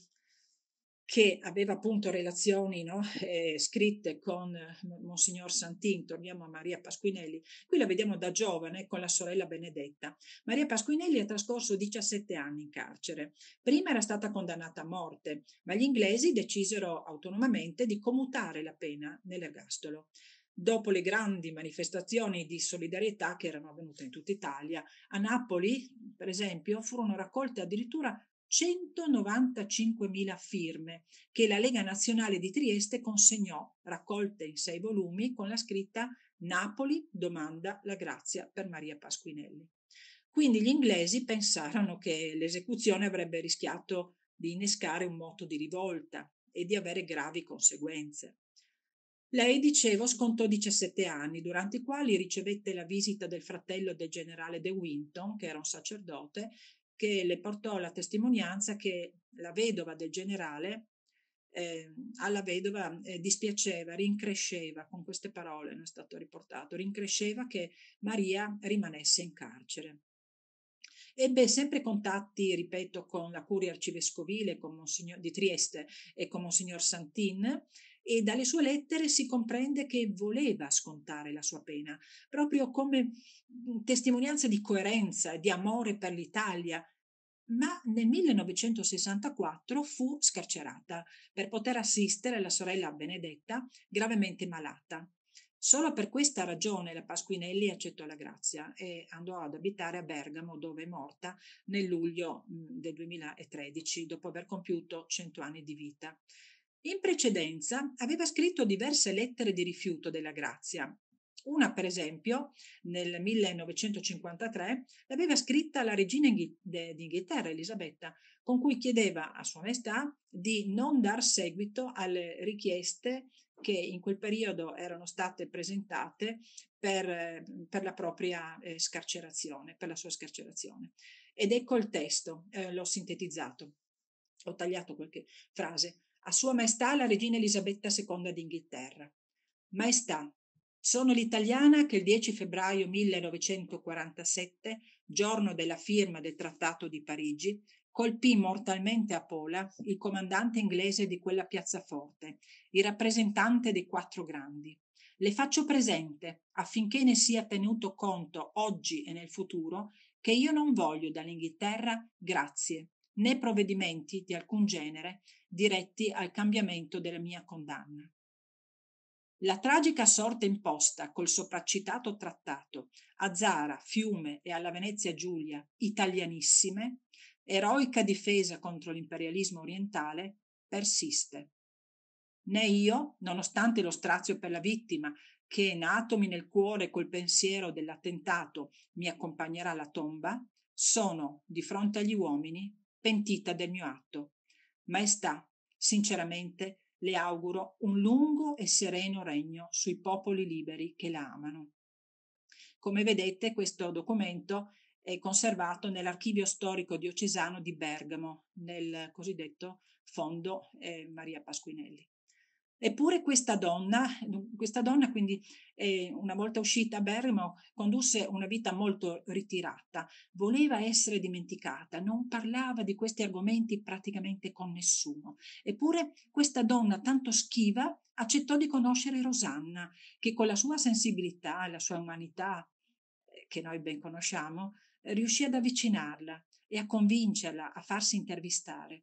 che aveva appunto relazioni no, eh, scritte con eh, Monsignor Santin, torniamo a Maria Pasquinelli, qui la vediamo da giovane con la sorella Benedetta. Maria Pasquinelli ha trascorso 17 anni in carcere, prima era stata condannata a morte, ma gli inglesi decisero autonomamente di commutare la pena nell'ergastolo. Dopo le grandi manifestazioni di solidarietà che erano avvenute in tutta Italia, a Napoli, per esempio, furono raccolte addirittura 195.000 firme che la Lega Nazionale di Trieste consegnò, raccolte in sei volumi, con la scritta Napoli domanda la grazia per Maria Pasquinelli. Quindi gli inglesi pensarono che l'esecuzione avrebbe rischiato di innescare un moto di rivolta e di avere gravi conseguenze. Lei, dicevo, scontò 17 anni, durante i quali ricevette la visita del fratello del generale De Winton, che era un sacerdote, che le portò la testimonianza che la vedova del generale eh, alla vedova eh, dispiaceva, rincresceva, con queste parole non è stato riportato, rincresceva che Maria rimanesse in carcere. Ebbe sempre contatti, ripeto, con la curia arcivescovile con Monsignor, di Trieste e con Monsignor Santin e dalle sue lettere si comprende che voleva scontare la sua pena, proprio come mhmm, testimonianza di coerenza, e di amore per l'Italia, ma nel 1964 fu scarcerata per poter assistere la sorella Benedetta, gravemente malata. Solo per questa ragione la Pasquinelli accettò la grazia e andò ad abitare a Bergamo, dove è morta nel luglio mhmm, del 2013, dopo aver compiuto 100 anni di vita. In precedenza aveva scritto diverse lettere di rifiuto della grazia. Una, per esempio, nel 1953 l'aveva scritta la regina d'Inghilterra, Elisabetta, con cui chiedeva a Sua Maestà di non dar seguito alle richieste che in quel periodo erano state presentate per, per la propria eh, scarcerazione, per la sua scarcerazione. Ed ecco il testo, eh, l'ho sintetizzato, ho tagliato qualche frase a Sua Maestà la Regina Elisabetta II d'Inghilterra. Maestà, sono l'italiana che il 10 febbraio 1947, giorno della firma del Trattato di Parigi, colpì mortalmente a Pola il comandante inglese di quella piazzaforte, il rappresentante dei quattro grandi. Le faccio presente, affinché ne sia tenuto conto oggi e nel futuro, che io non voglio dall'Inghilterra grazie, né provvedimenti di alcun genere diretti al cambiamento della mia condanna. La tragica sorte imposta col sopraccitato trattato a Zara, Fiume e alla Venezia Giulia, italianissime, eroica difesa contro l'imperialismo orientale, persiste. Né io, nonostante lo strazio per la vittima, che natomi nel cuore col pensiero dell'attentato mi accompagnerà alla tomba, sono, di fronte agli uomini, pentita del mio atto Maestà, sinceramente le auguro un lungo e sereno regno sui popoli liberi che la amano. Come vedete, questo documento è conservato nell'archivio storico diocesano di Bergamo, nel cosiddetto fondo eh, Maria Pasquinelli. Eppure questa donna, questa donna quindi eh, una volta uscita a Bergamo, condusse una vita molto ritirata, voleva essere dimenticata, non parlava di questi argomenti praticamente con nessuno. Eppure questa donna tanto schiva accettò di conoscere Rosanna, che con la sua sensibilità, e la sua umanità, eh, che noi ben conosciamo, riuscì ad avvicinarla e a convincerla a farsi intervistare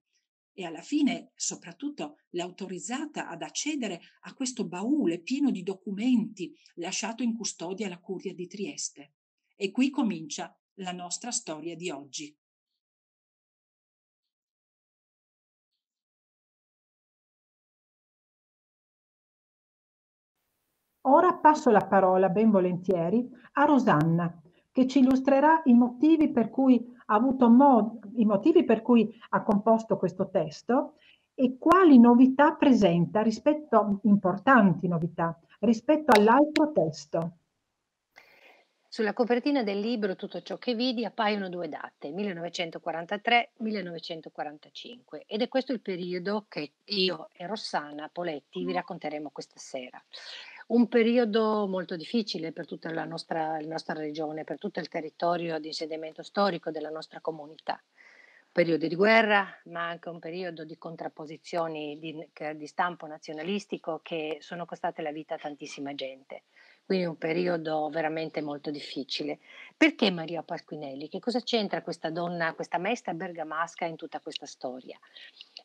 e alla fine soprattutto l'autorizzata ad accedere a questo baule pieno di documenti lasciato in custodia alla curia di Trieste. E qui comincia la nostra storia di oggi. Ora passo la parola ben volentieri a Rosanna, che ci illustrerà i motivi per cui ha avuto mod- i motivi per cui ha composto questo testo e quali novità presenta rispetto, importanti novità, rispetto all'altro testo. Sulla copertina del libro Tutto ciò che vidi appaiono due date, 1943-1945, ed è questo il periodo che io e Rossana Poletti vi mm. racconteremo questa sera un periodo molto difficile per tutta la nostra, la nostra regione, per tutto il territorio di insediamento storico della nostra comunità. Periodo di guerra, ma anche un periodo di contrapposizioni di, di stampo nazionalistico che sono costate la vita a tantissima gente quindi un periodo veramente molto difficile. Perché Maria Pasquinelli? Che cosa c'entra questa donna, questa maestra bergamasca in tutta questa storia?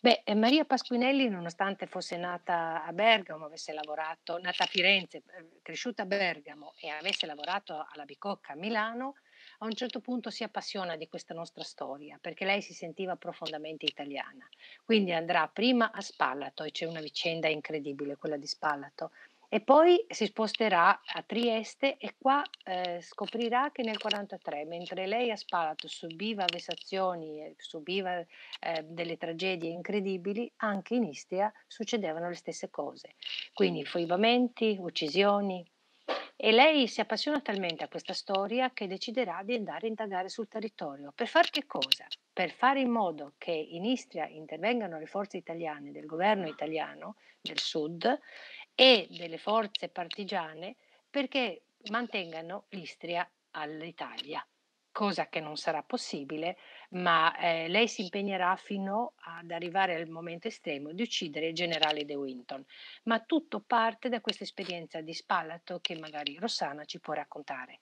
Beh, eh, Maria Pasquinelli, nonostante fosse nata a Bergamo, avesse lavorato, nata a Firenze, eh, cresciuta a Bergamo e avesse lavorato alla Bicocca a Milano, a un certo punto si appassiona di questa nostra storia perché lei si sentiva profondamente italiana. Quindi andrà prima a Spalato e c'è una vicenda incredibile, quella di Spalato, e poi si sposterà a Trieste e qua eh, scoprirà che nel 1943, mentre lei a Spalato subiva vessazioni, e subiva eh, delle tragedie incredibili, anche in Istria succedevano le stesse cose. Quindi foibamenti, uccisioni. E lei si appassiona talmente a questa storia che deciderà di andare a indagare sul territorio. Per far che cosa? Per fare in modo che in Istria intervengano le forze italiane del governo italiano del sud e delle forze partigiane perché mantengano l'Istria all'Italia, cosa che non sarà possibile, ma eh, lei si impegnerà fino ad arrivare al momento estremo di uccidere il generale De Winton. Ma tutto parte da questa esperienza di Spalato che magari Rossana ci può raccontare.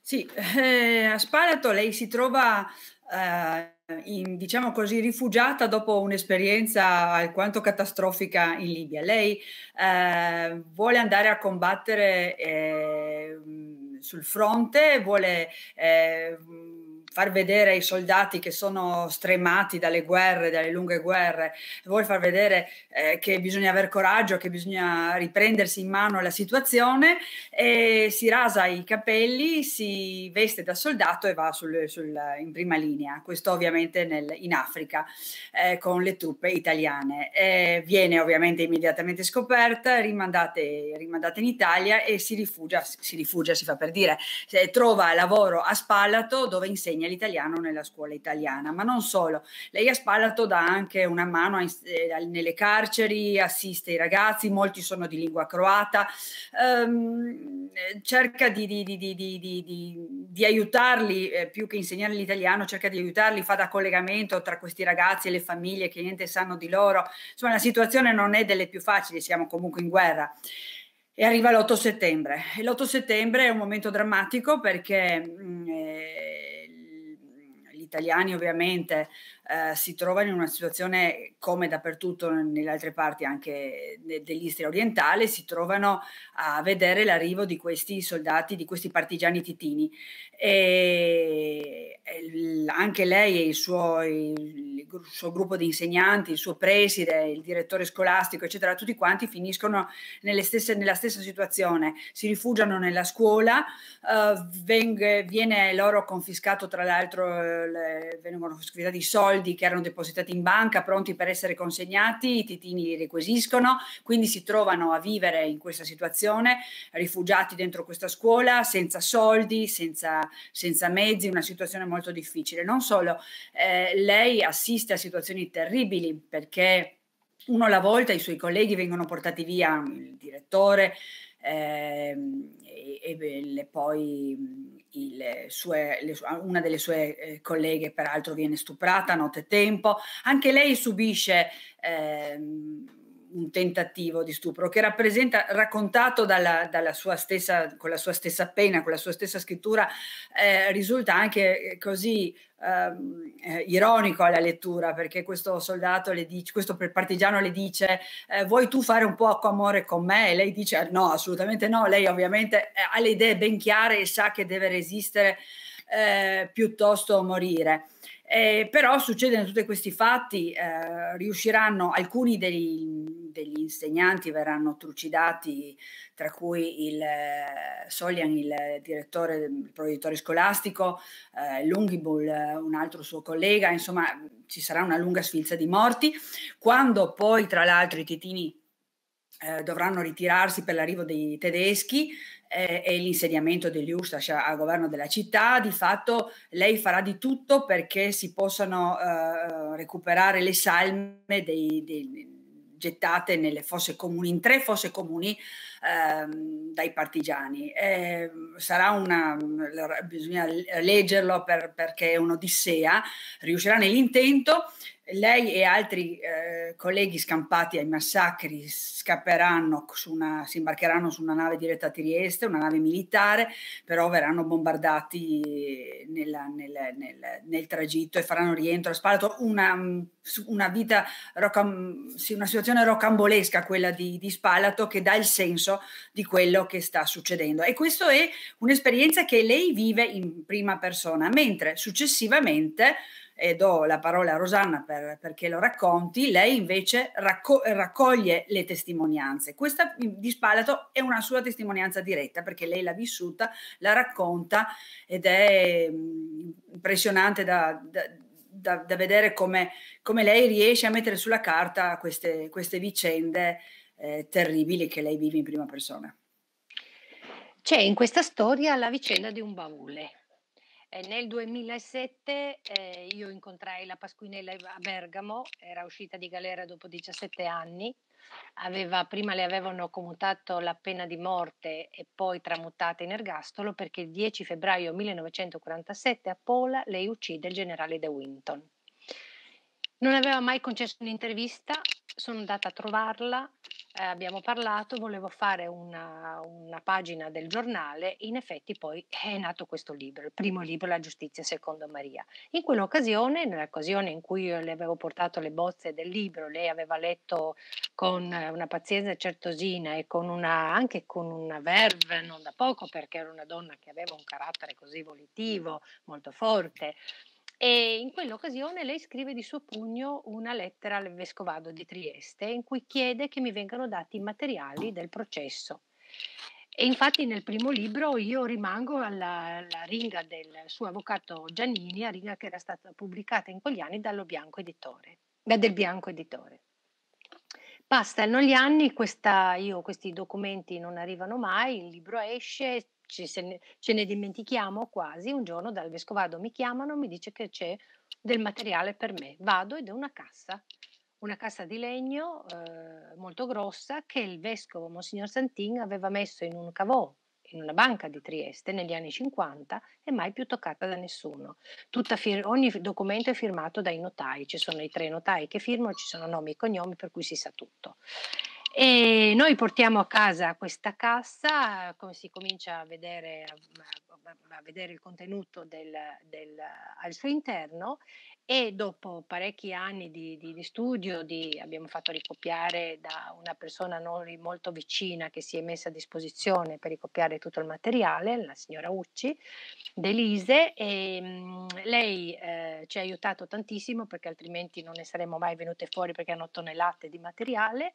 Sì, eh, a Spalato lei si trova eh, in, diciamo così, rifugiata dopo un'esperienza alquanto catastrofica in Libia. Lei eh, vuole andare a combattere eh, sul fronte, vuole... Eh, far vedere ai soldati che sono stremati dalle guerre, dalle lunghe guerre, vuol far vedere eh, che bisogna avere coraggio, che bisogna riprendersi in mano la situazione, e si rasa i capelli, si veste da soldato e va sul, sul, in prima linea, questo ovviamente nel, in Africa eh, con le truppe italiane. Eh, viene ovviamente immediatamente scoperta, rimandate, rimandate, in Italia e si rifugia, si rifugia si fa per dire, eh, trova lavoro a Spalato dove insegna insegna l'italiano nella scuola italiana, ma non solo. Lei a Spalato dà anche una mano eh, nelle carceri, assiste i ragazzi, molti sono di lingua croata, ehm, cerca di, di, di, di aiutarli, eh, più che insegnare l'italiano, cerca di aiutarli, fa da collegamento tra questi ragazzi e le famiglie che niente sanno di loro. Insomma, la situazione non è delle più facili, siamo comunque in guerra. E arriva l'8 settembre. L'8 settembre è un momento drammatico perché... Mm, eh, italiani ovviamente eh, si trovano in una situazione come dappertutto nelle altre parti anche dell'Istria orientale, si trovano a vedere l'arrivo di questi soldati, di questi partigiani titini e anche lei e il suo, il, il suo, gruppo di insegnanti, il suo preside, il direttore scolastico, eccetera, tutti quanti finiscono stesse, nella stessa situazione, si rifugiano nella scuola, uh, eh, veng, viene loro confiscato tra l'altro, eh, le, vengono confiscati i soldi che erano depositati in banca, pronti per essere consegnati, i titini li requisiscono, quindi si trovano a vivere in questa situazione, rifugiati dentro questa scuola, senza soldi, senza senza mezzi, una situazione molto difficile. Non solo, eh, lei assiste a situazioni terribili perché uno alla volta i suoi colleghi vengono portati via, il direttore, eh, e, e le, poi il, sue, le, una delle sue eh, colleghe peraltro viene stuprata notte e tempo, anche lei subisce... Eh, un tentativo di stupro che rappresenta, raccontato dalla, dalla, sua stessa, con la sua stessa pena, con la sua stessa scrittura, eh, risulta anche eh, così ehm, eh, ironico alla lettura perché questo soldato le dice, questo partigiano le dice eh, vuoi tu fare un po' amore con me? E lei dice no, assolutamente no, lei ovviamente eh, ha le idee ben chiare e sa che deve resistere eh, piuttosto morire. Eh, però succedono tutti questi fatti, eh, riusciranno, alcuni degli, degli, insegnanti verranno trucidati, tra cui il eh, Solian, il direttore, del proiettore scolastico, eh, Lungibul, un altro suo collega, insomma ci sarà una lunga sfilza di morti. Quando poi tra l'altro i titini eh, dovranno ritirarsi per l'arrivo dei tedeschi eh, e l'insediamento degli Ustas al governo della città, di fatto lei farà di tutto perché si possano eh, recuperare le salme dei, dei, gettate nelle fosse comuni, in tre fosse comuni ehm, dai partigiani. Eh, sarà una, bisogna leggerlo per, perché è un'odissea, riuscirà nell'intento. Lei e altri eh, colleghi scampati ai massacri scapperanno, su una, si imbarcheranno su una nave diretta a Trieste, una nave militare, però verranno bombardati nella, nel, nel, nel, tragitto e faranno rientro a Spalato. Una, mm, una vita, una situazione rocambolesca quella di, di Spalato che dà il senso senso di quello che sta succedendo. E questa è un'esperienza che lei vive in prima persona, mentre successivamente e do la parola a Rosanna per, perché lo racconti, lei invece racco- raccoglie le testimonianze. Questa di Spalato è una sua testimonianza diretta perché lei l'ha vissuta, la racconta ed è impressionante da, da, da, da vedere come, come, lei riesce a mettere sulla carta queste, queste vicende eh, terribili che lei vive in prima persona. C'è in questa storia la vicenda di un baule. Eh, nel 2007 eh, io incontrai la Pasquinella a Bergamo, era uscita di galera dopo 17 anni, Aveva, prima le avevano commutato la pena di morte e poi tramutata in ergastolo perché il 10 febbraio 1947 a Pola lei uccide il generale De Winton. Non aveva mai concesso un'intervista, sono andata a trovarla, eh, abbiamo parlato, volevo fare una, una, pagina del giornale, in effetti poi è nato questo libro, il primo libro La giustizia secondo Maria. In quell'occasione, nell'occasione in cui io le avevo portato le bozze del libro, lei aveva letto con eh, una pazienza certosina e con una, anche con una verve non da poco, perché era una donna che aveva un carattere così volitivo, molto forte, e in quell'occasione lei scrive di suo pugno una lettera al Vescovado di Trieste in cui chiede che mi vengano dati i materiali del processo. E infatti nel primo libro io rimango alla, alla ringa del suo avvocato Giannini, la ringa che era stata pubblicata in quegli anni dallo Bianco Editore, da del Bianco Editore. Passano gli anni, questa, io, questi documenti non arrivano mai, il libro esce, ci ne, ce ne dimentichiamo quasi, un giorno dal vescovado mi chiamano, mi dice che c'è del materiale per me. Vado ed è una cassa, una cassa di legno eh, molto grossa che il vescovo Monsignor Santin aveva messo in un cavò, in una banca di Trieste negli anni 50 e mai più toccata da nessuno. Fir- ogni documento è firmato dai notai, ci sono i tre notai che firmano, ci sono nomi e cognomi per cui si sa tutto. E noi portiamo a casa questa cassa, come si comincia a vedere, a vedere il contenuto del, del, al suo interno e dopo parecchi anni di, di, di studio di, abbiamo fatto ricopiare da una persona noi molto vicina che si è messa a disposizione per ricopiare tutto il materiale, la signora Ucci, Delise, e mh, mm, lei eh, ci ha aiutato tantissimo perché altrimenti non ne saremmo mai venute fuori perché hanno tonnellate di materiale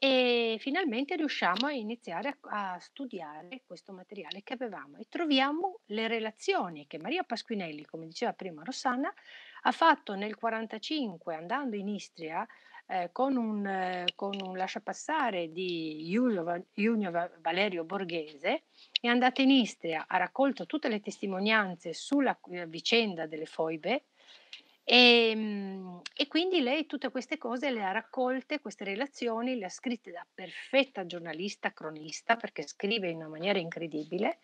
e finalmente riusciamo a iniziare a, a, studiare questo materiale che avevamo e troviamo le relazioni che Maria Pasquinelli, come diceva prima Rossana, ha fatto nel 1945 andando in Istria eh, con, un, eh, con un lasciapassare di Junio Valerio Borghese, è andata in Istria, ha raccolto tutte le testimonianze sulla eh, vicenda delle foibe, e, ehm, e, quindi lei tutte queste cose le ha raccolte, queste relazioni le ha scritte da perfetta giornalista, cronista, perché scrive in una maniera incredibile.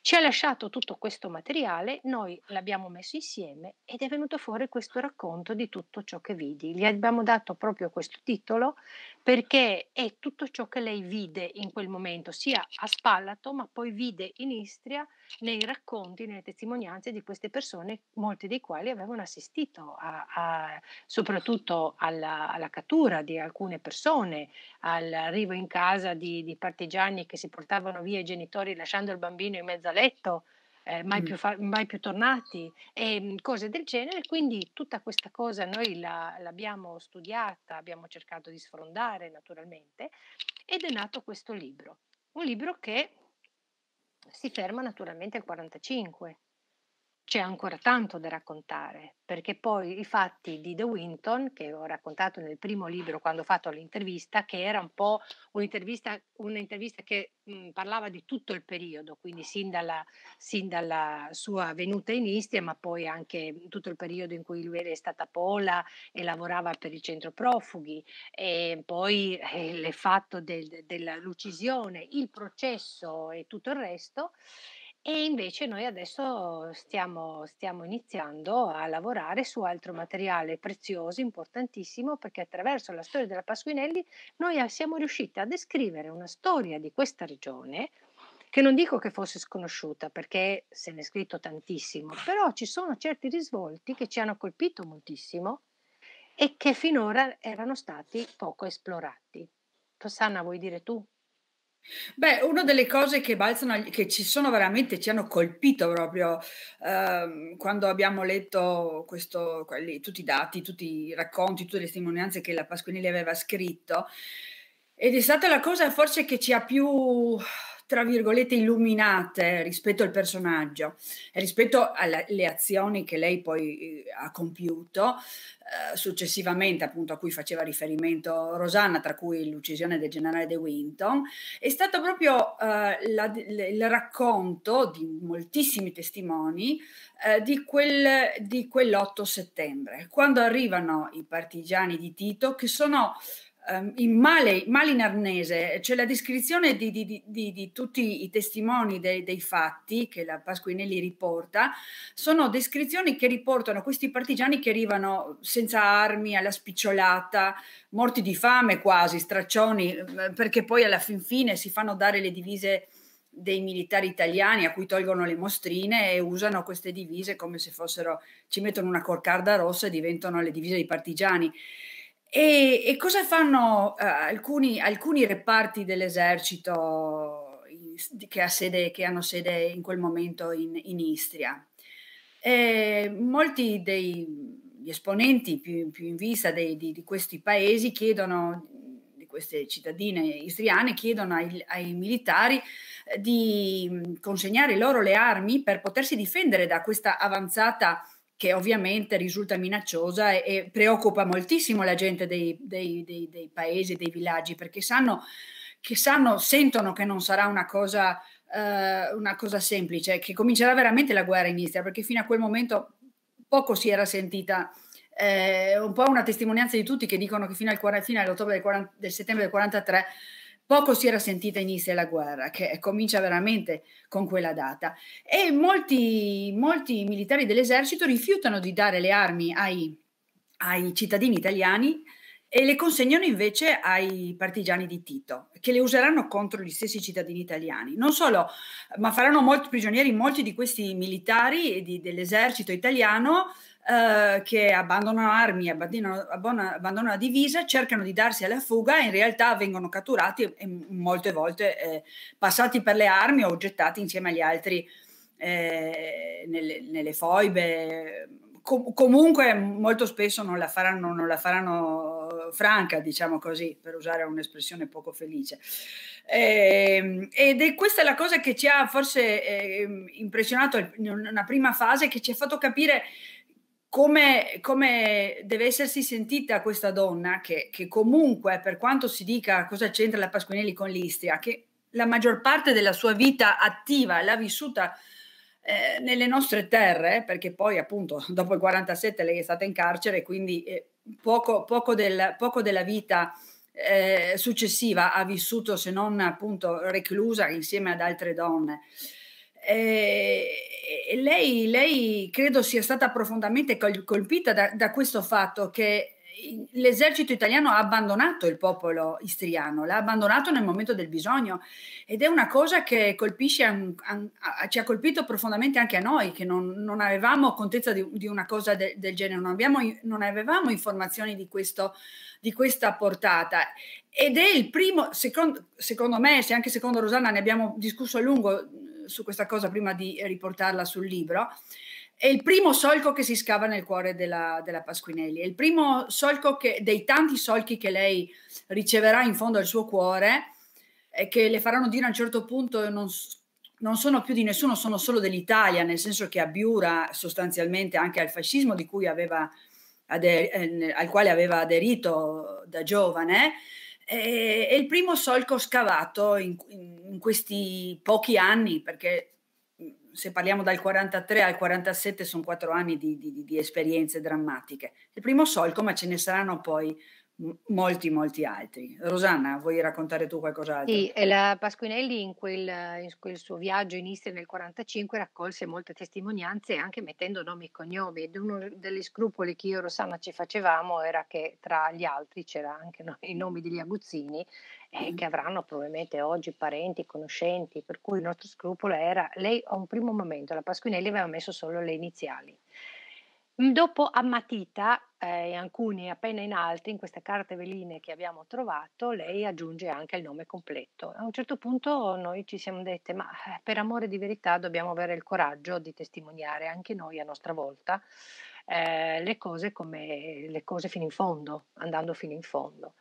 Ci ha lasciato tutto questo materiale, noi l'abbiamo messo insieme ed è venuto fuori questo racconto di tutto ciò che vidi. Gli abbiamo dato proprio questo titolo perché è tutto ciò che lei vide in quel momento, sia a Spalato, ma poi vide in Istria nei racconti, nelle testimonianze di queste persone, molti dei quali avevano assistito a, a, soprattutto alla, alla, cattura di alcune persone, all'arrivo in casa di, di partigiani che si portavano via i genitori lasciando il bambino in mezzo a letto eh, mai, mm. più fa- mai, più tornati e ehm, cose del genere. Quindi tutta questa cosa noi la, l'abbiamo studiata, abbiamo cercato di sfrondare naturalmente ed è nato questo libro. Un libro che si ferma naturalmente al 45, c'è ancora tanto da raccontare, perché poi i fatti di De Winton, che ho raccontato nel primo libro quando ho fatto l'intervista, che era un po' un'intervista, un'intervista che mh, mhmm, parlava di tutto il periodo, quindi sin dalla, sin dalla, sua venuta in Istria, ma poi anche mhmm, tutto il periodo in cui lui era stata Pola e lavorava per il centro profughi, e poi eh, l'effetto del, dell'uccisione, il processo e tutto il resto. E invece noi adesso stiamo, stiamo, iniziando a lavorare su altro materiale prezioso, importantissimo, perché attraverso la storia della Pasquinelli noi eh, siamo riusciti a descrivere una storia di questa regione che non dico che fosse sconosciuta perché se ne è scritto tantissimo, però ci sono certi risvolti che ci hanno colpito moltissimo e che finora erano stati poco esplorati. Rosanna, vuoi dire tu? Beh, una delle cose che balzano, che ci sono veramente, ci hanno colpito proprio ehm, quando abbiamo letto questo, quelli- tutti i dati, tutti i racconti, tutte le testimonianze che la Pasquinelli aveva scritto, ed è stata la cosa forse che ci ha più tra virgolette, illuminate rispetto al personaggio e rispetto alle azioni che lei poi eh, ha compiuto eh, successivamente, appunto a cui faceva riferimento Rosanna, tra cui l'uccisione del generale De Winton, è stato proprio eh, la, il racconto di moltissimi testimoni eh, di, quel, di quell'8 settembre, quando arrivano i partigiani di Tito che sono Ehm, in male, in arnese c'è la descrizione di, di, di, di tutti i testimoni dei, dei, fatti che la Pasquinelli riporta, sono descrizioni che riportano questi partigiani che arrivano senza armi, alla spicciolata, morti di fame quasi, straccioni, ehm, perché poi alla fin fine si fanno dare le divise dei militari italiani a cui tolgono le mostrine e usano queste divise come se fossero, ci mettono una corcarda rossa e diventano le divise dei partigiani. E, e cosa fanno eh, alcuni, alcuni reparti dell'esercito che, ha sede, che hanno sede in quel momento in, in Istria? Eh, molti degli esponenti più, più in vista dei, di, di, questi paesi chiedono, di queste cittadine istriane, chiedono ai, ai, militari eh, di consegnare loro le armi per potersi difendere da questa avanzata che ovviamente risulta minacciosa e, e preoccupa moltissimo la gente dei, dei, dei, dei, paesi, dei villaggi, perché sanno che sanno, sentono che non sarà una cosa, eh, una cosa semplice, che comincerà veramente la guerra in Istria, perché fino a quel momento poco si era sentita. Eh, un po' una testimonianza di tutti che dicono che fino, al, fino all'ottobre del, 40, del settembre del 43 Poco si era sentita inizia la guerra, che comincia veramente con quella data. E molti, molti militari dell'esercito rifiutano di dare le armi ai, ai cittadini italiani e le consegnano invece ai partigiani di Tito, che le useranno contro gli stessi cittadini italiani. Non solo, ma faranno molti prigionieri molti di questi militari dell'esercito italiano eh, che abbandonano armi, abbandonano, abbandonano la divisa, cercano di darsi alla fuga e in realtà vengono catturati e mm, molte volte eh, passati per le armi o gettati insieme agli altri eh, nelle, nelle, foibe. Com- comunque molto spesso non la faranno, non la faranno franca, diciamo così, per usare un'espressione poco felice. Eh, ed è questa la cosa che ci ha forse eh, impressionato in una prima fase, che ci ha fatto capire come, come, deve essersi sentita questa donna che, che, comunque, per quanto si dica cosa c'entra la Pasquinelli con l'Istria, che la maggior parte della sua vita attiva l'ha vissuta eh, nelle nostre terre, perché poi appunto dopo il 47 lei è stata in carcere, quindi eh, poco, poco, del, poco, della vita eh, successiva ha vissuto se non appunto reclusa insieme ad altre donne. Eh, lei, lei, credo sia stata profondamente colpita da, da questo fatto che l'esercito italiano ha abbandonato il popolo istriano, l'ha abbandonato nel momento del bisogno ed è una cosa che colpisce, an, an, a, ci ha colpito profondamente anche a noi che non, non avevamo contezza di, di una cosa de, del genere, non, abbiamo, non avevamo informazioni di, questo, di, questa portata. Ed è il primo, secondo, secondo me, se anche secondo Rosanna ne abbiamo discusso a lungo, su questa cosa prima di riportarla sul libro, è il primo solco che si scava nel cuore della, della Pasquinelli, è il primo solco che, dei tanti solchi che lei riceverà in fondo al suo cuore e che le faranno dire a un certo punto non, non sono più di nessuno, sono solo dell'Italia, nel senso che abbiura sostanzialmente anche al fascismo di cui aveva eh, al quale aveva aderito da giovane eh, è il primo solco scavato in, in questi pochi anni, perché mm, se parliamo dal 43 al 47 sono quattro anni di, di, di, esperienze drammatiche. Il primo solco, ma ce ne saranno poi molti, molti altri. Rosanna, vuoi raccontare tu qualcos'altro? Sì, la Pasquinelli in quel, in quel suo viaggio in Istria nel 1945 raccolse molte testimonianze anche mettendo nomi e cognomi ed uno degli scrupoli che io e Rosanna ci facevamo era che tra gli altri c'era anche no, i nomi degli aguzzini eh, mm. che avranno probabilmente oggi parenti, conoscenti, per cui il nostro scrupolo era lei a un primo momento, la Pasquinelli aveva messo solo le iniziali Mhmm, dopo a matita, ehm, alcuni appena in altri, in queste carte veline che abbiamo trovato, lei aggiunge anche il nome completo. A un certo punto noi ci siamo dette: "Ma, eh, per amore di verità dobbiamo avere il coraggio di testimoniare anche noi a nostra volta, ehm, le cose come le cose fino in fondo, andando fino in fondo".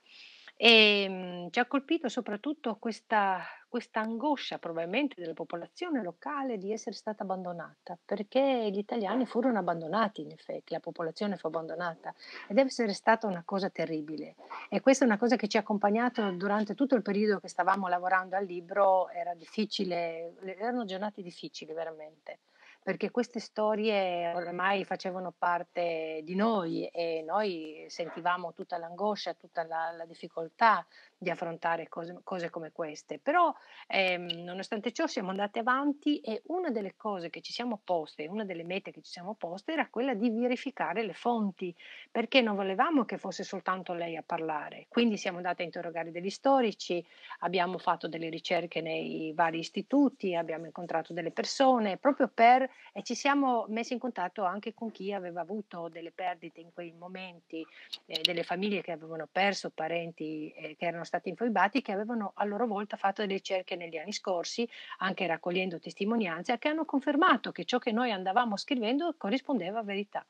E ehm, ci ha colpito soprattutto questa, questa angoscia probabilmente della popolazione locale di essere stata abbandonata, perché gli italiani furono abbandonati in effetti, la popolazione fu abbandonata e deve essere stata una cosa terribile. E questa è una cosa che ci ha accompagnato durante tutto il periodo che stavamo lavorando al libro, era difficile, erano giornate difficili veramente perché queste storie ormai facevano parte di noi e noi sentivamo tutta l'angoscia, tutta la, la difficoltà, di affrontare cose, cose come queste. Però ehm, nonostante ciò siamo andati avanti e una delle cose che ci siamo poste, una delle mete che ci siamo poste era quella di verificare le fonti, perché non volevamo che fosse soltanto lei a parlare. Quindi siamo andati a interrogare degli storici, abbiamo fatto delle ricerche nei vari istituti, abbiamo incontrato delle persone, proprio per e ci siamo messi in contatto anche con chi aveva avuto delle perdite in quei momenti, eh, delle famiglie che avevano perso parenti eh, che erano stati infoibati che avevano a loro volta fatto delle ricerche negli anni scorsi, anche raccogliendo testimonianze, che hanno confermato che ciò che noi andavamo scrivendo corrispondeva a verità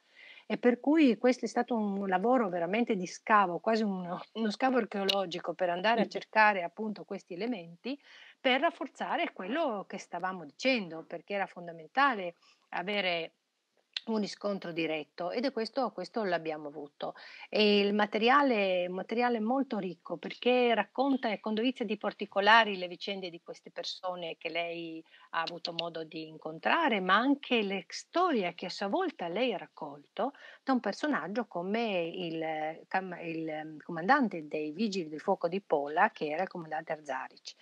e per cui questo è stato un lavoro veramente di scavo, quasi uno, uno, scavo archeologico per andare a cercare appunto questi elementi per rafforzare quello che stavamo dicendo, perché era fondamentale avere un riscontro diretto ed è questo, questo l'abbiamo avuto. E il materiale, materiale molto ricco perché racconta con dovizia di particolari le vicende di queste persone che lei ha avuto modo di incontrare, ma anche le storie che a sua volta lei ha raccolto da un personaggio come il, il ehm, comandante dei vigili del fuoco di Pola, che era il comandante Arzaric.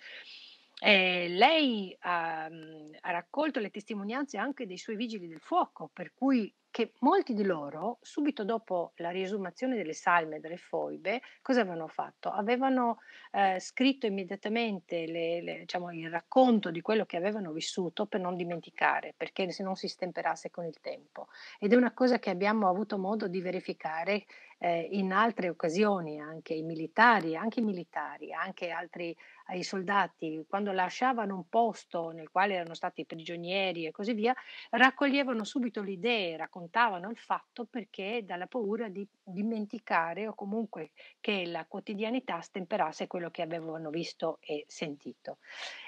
Eh, lei ha, mhmm, ha, raccolto le testimonianze anche dei suoi vigili del fuoco, per cui che molti di loro, subito dopo la riesumazione delle salme e delle foibe, cosa avevano fatto? Avevano eh, scritto immediatamente le, le, diciamo, il racconto di quello che avevano vissuto per non dimenticare, perché se non si stemperasse con il tempo. Ed è una cosa che abbiamo avuto modo di verificare eh, in altre occasioni, anche i militari, anche i militari, anche altri i soldati, quando lasciavano un posto nel quale erano stati prigionieri e così via, raccoglievano subito le idee, raccontavano raccontavano il fatto perché dalla paura di dimenticare o comunque che la quotidianità stemperasse quello che avevano visto e sentito.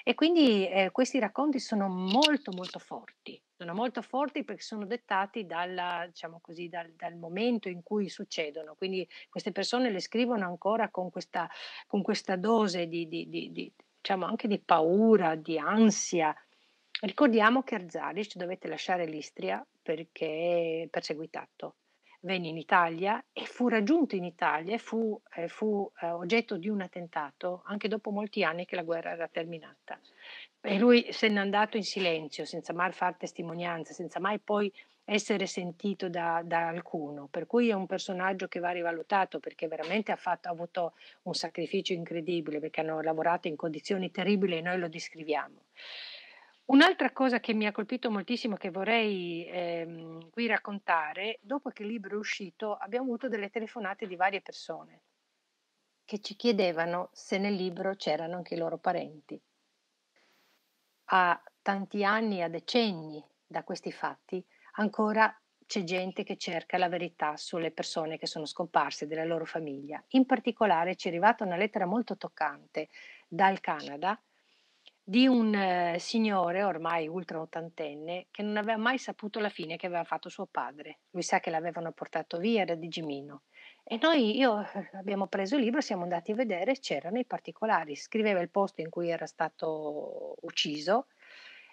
E quindi eh, questi racconti sono molto molto forti, sono molto forti perché sono dettati dalla, diciamo così, dal, dal, momento in cui succedono, quindi queste persone le scrivono ancora con questa, con questa dose di, di, di, di diciamo anche di paura, di ansia. Ricordiamo che Arzalic dovette lasciare l'Istria perché perseguitato. Venne in Italia e fu raggiunto in Italia e fu, eh, fu eh, oggetto di un attentato anche dopo molti anni che la guerra era terminata. E lui se n'è andato in silenzio, senza mai far testimonianza, senza mai poi essere sentito da, da, alcuno, per cui è un personaggio che va rivalutato perché veramente ha, fatto, ha, avuto un sacrificio incredibile, perché hanno lavorato in condizioni terribili e noi lo descriviamo. Un'altra cosa che mi ha colpito moltissimo, che vorrei ehm, qui raccontare, dopo che il libro è uscito abbiamo avuto delle telefonate di varie persone che ci chiedevano se nel libro c'erano anche i loro parenti. A tanti anni, a decenni da questi fatti, ancora c'è gente che cerca la verità sulle persone che sono scomparse della loro famiglia. In particolare ci è arrivata una lettera molto toccante dal Canada di un eh, signore ormai ultra ottantenne che non aveva mai saputo la fine che aveva fatto suo padre. Lui sa che l'avevano portato via da Digimino. E noi io, eh, abbiamo preso il libro, siamo andati a vedere, c'erano i particolari. Scriveva il posto in cui era stato ucciso,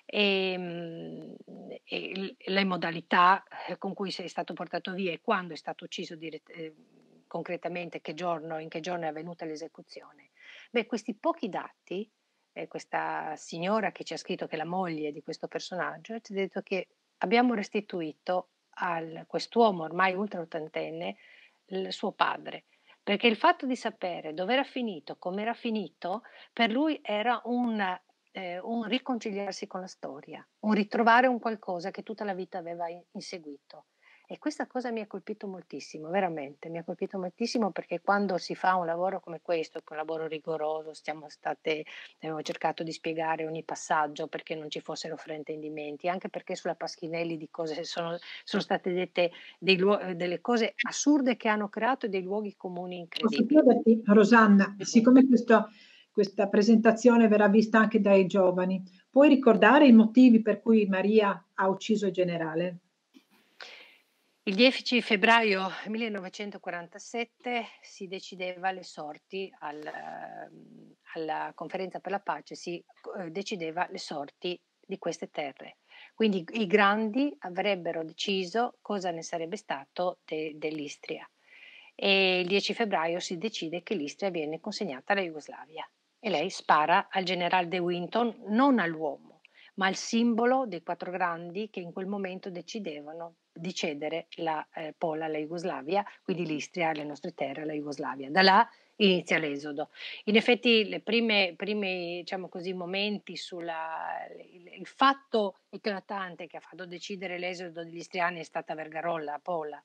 e, mm, e, le modalità eh, con cui è stato portato via e quando è stato ucciso dirett- concretamente, che giorno, in che giorno è avvenuta l'esecuzione. Beh, questi pochi dati eh, questa signora che ci ha scritto che è la moglie di questo personaggio, ci ha detto che abbiamo restituito a quest'uomo ormai ultra ottantenne il suo padre, perché il fatto di sapere dove era finito, come era finito, per lui era un, eh, un riconciliarsi con la storia, un ritrovare un qualcosa che tutta la vita aveva inseguito. E questa cosa mi ha colpito moltissimo, veramente, mi ha colpito moltissimo perché quando si fa un lavoro come questo, un lavoro rigoroso, stiamo state, abbiamo cercato di spiegare ogni passaggio perché non ci fossero fraintendimenti, anche perché sulla Paschinelli di cose sono, sono state dette dei, delle cose assurde che hanno creato dei luoghi comuni incredibili. Rosanna, siccome questo, questa presentazione verrà vista anche dai giovani, puoi ricordare i motivi per cui Maria ha ucciso il generale? Il 10 febbraio 1947 si decideva le sorti al, ehm, alla conferenza per la pace, si eh, decideva le sorti di queste terre. Quindi i grandi avrebbero deciso cosa ne sarebbe stato de, dell'Istria. E il 10 febbraio si decide che l'Istria viene consegnata alla Jugoslavia e lei spara al generale De Winton, non all'uomo, ma al simbolo dei quattro grandi che in quel momento decidevano di cedere la eh, Pola alla Jugoslavia, quindi l'Istria, le nostre terre alla Jugoslavia. Da là inizia l'esodo. In effetti, i primi diciamo momenti sulla, il, il, fatto eclatante che ha fatto decidere l'esodo degli istriani è stata Vergarolla, Pola,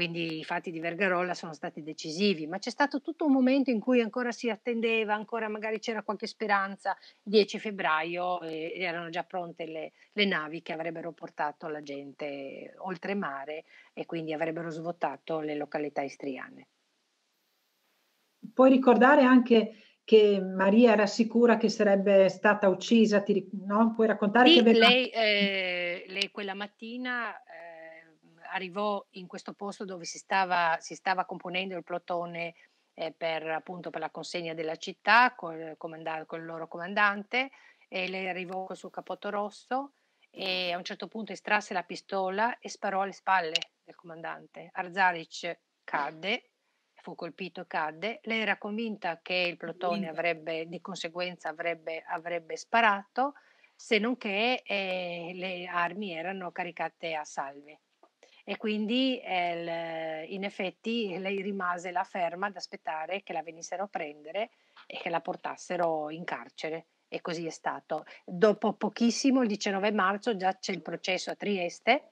quindi i fatti di Vergarolla sono stati decisivi, ma c'è stato tutto un momento in cui ancora si attendeva, ancora magari c'era qualche speranza, 10 febbraio eh, erano già pronte le, le, navi che avrebbero portato la gente oltre mare e quindi avrebbero svuotato le località istriane. Puoi ricordare anche che Maria era sicura che sarebbe stata uccisa, ti, no? puoi raccontare sì, che aveva... lei, eh, lei quella mattina... Eh, arrivò in questo posto dove si stava, si stava componendo il plotone eh, per, appunto, per la consegna della città col, comanda- col loro comandante e lei arrivò col suo capotto rosso e a un certo punto estrasse la pistola e sparò alle spalle del comandante. Arzalic cadde, fu colpito, e cadde. Lei era convinta che il plotone avrebbe, di conseguenza avrebbe, avrebbe sparato, se non che eh, le armi erano caricate a salve e quindi eh, in effetti lei rimase là ferma ad aspettare che la venissero a prendere e che la portassero in carcere e così è stato. Dopo pochissimo, il 19 marzo, già c'è il processo a Trieste.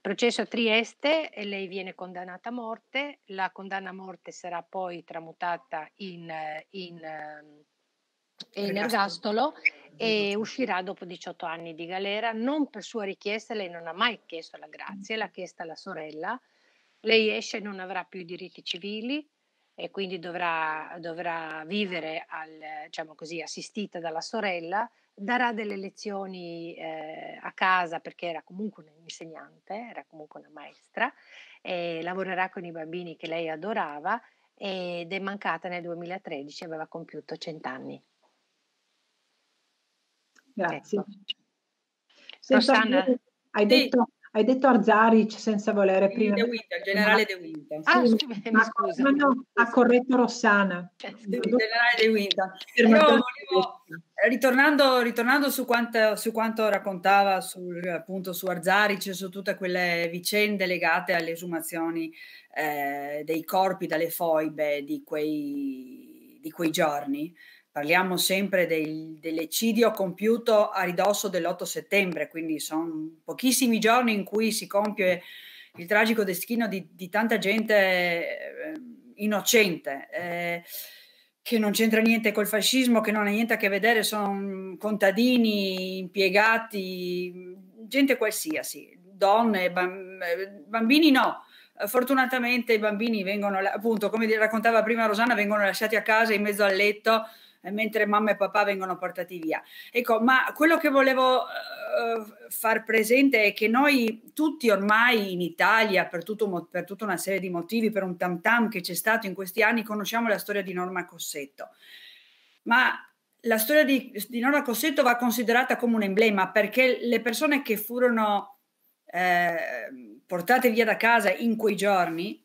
processo a Trieste e lei viene condannata a morte, la condanna a morte sarà poi tramutata in, in ehm, in ergastolo e uscirà dopo 18 anni di galera, non per sua richiesta, lei non ha mai chiesto la grazia, l'ha chiesta la sorella, lei esce e non avrà più i diritti civili e quindi dovrà, dovrà vivere al, diciamo così, assistita dalla sorella, darà delle lezioni eh, a casa perché era comunque un'insegnante, era comunque una maestra, e lavorerà con i bambini che lei adorava ed è mancata nel 2013, aveva compiuto 100 anni. Grazie. Ecco. Senza, Rossana, hai, detto, sì. hai detto Arzaric senza volere prima. De Winter, il generale De Winter. Ah, ah sì, ma, scusa. Ma no, ha corretto Rossana. il generale De Winter. Io volevo, eh, ritornando, ritornando su, quanto, su, quanto, raccontava sul, appunto su Arzaric, e su tutte quelle vicende legate alle esumazioni eh, dei corpi dalle foibe di quei, di quei giorni, Parliamo sempre del, dell'eccidio compiuto a ridosso dell'8 settembre, quindi sono pochissimi giorni in cui si compie il tragico destino di, di tanta gente eh, innocente. Eh, che non c'entra niente col fascismo, che non ha niente a che vedere, sono contadini, impiegati, gente qualsiasi, donne, bambini no. Fortunatamente i bambini vengono, appunto, come raccontava prima Rosana, vengono lasciati a casa in mezzo al letto mentre mamma e papà vengono portati via. Ecco, ma quello che volevo uh, far presente è che noi tutti ormai in Italia, per, tutto, per tutta una serie di motivi, per un tam tam che c'è stato in questi anni, conosciamo la storia di Norma Cossetto. Ma la storia di, di Norma Cossetto va considerata come un emblema perché le persone che furono eh, portate via da casa in quei giorni,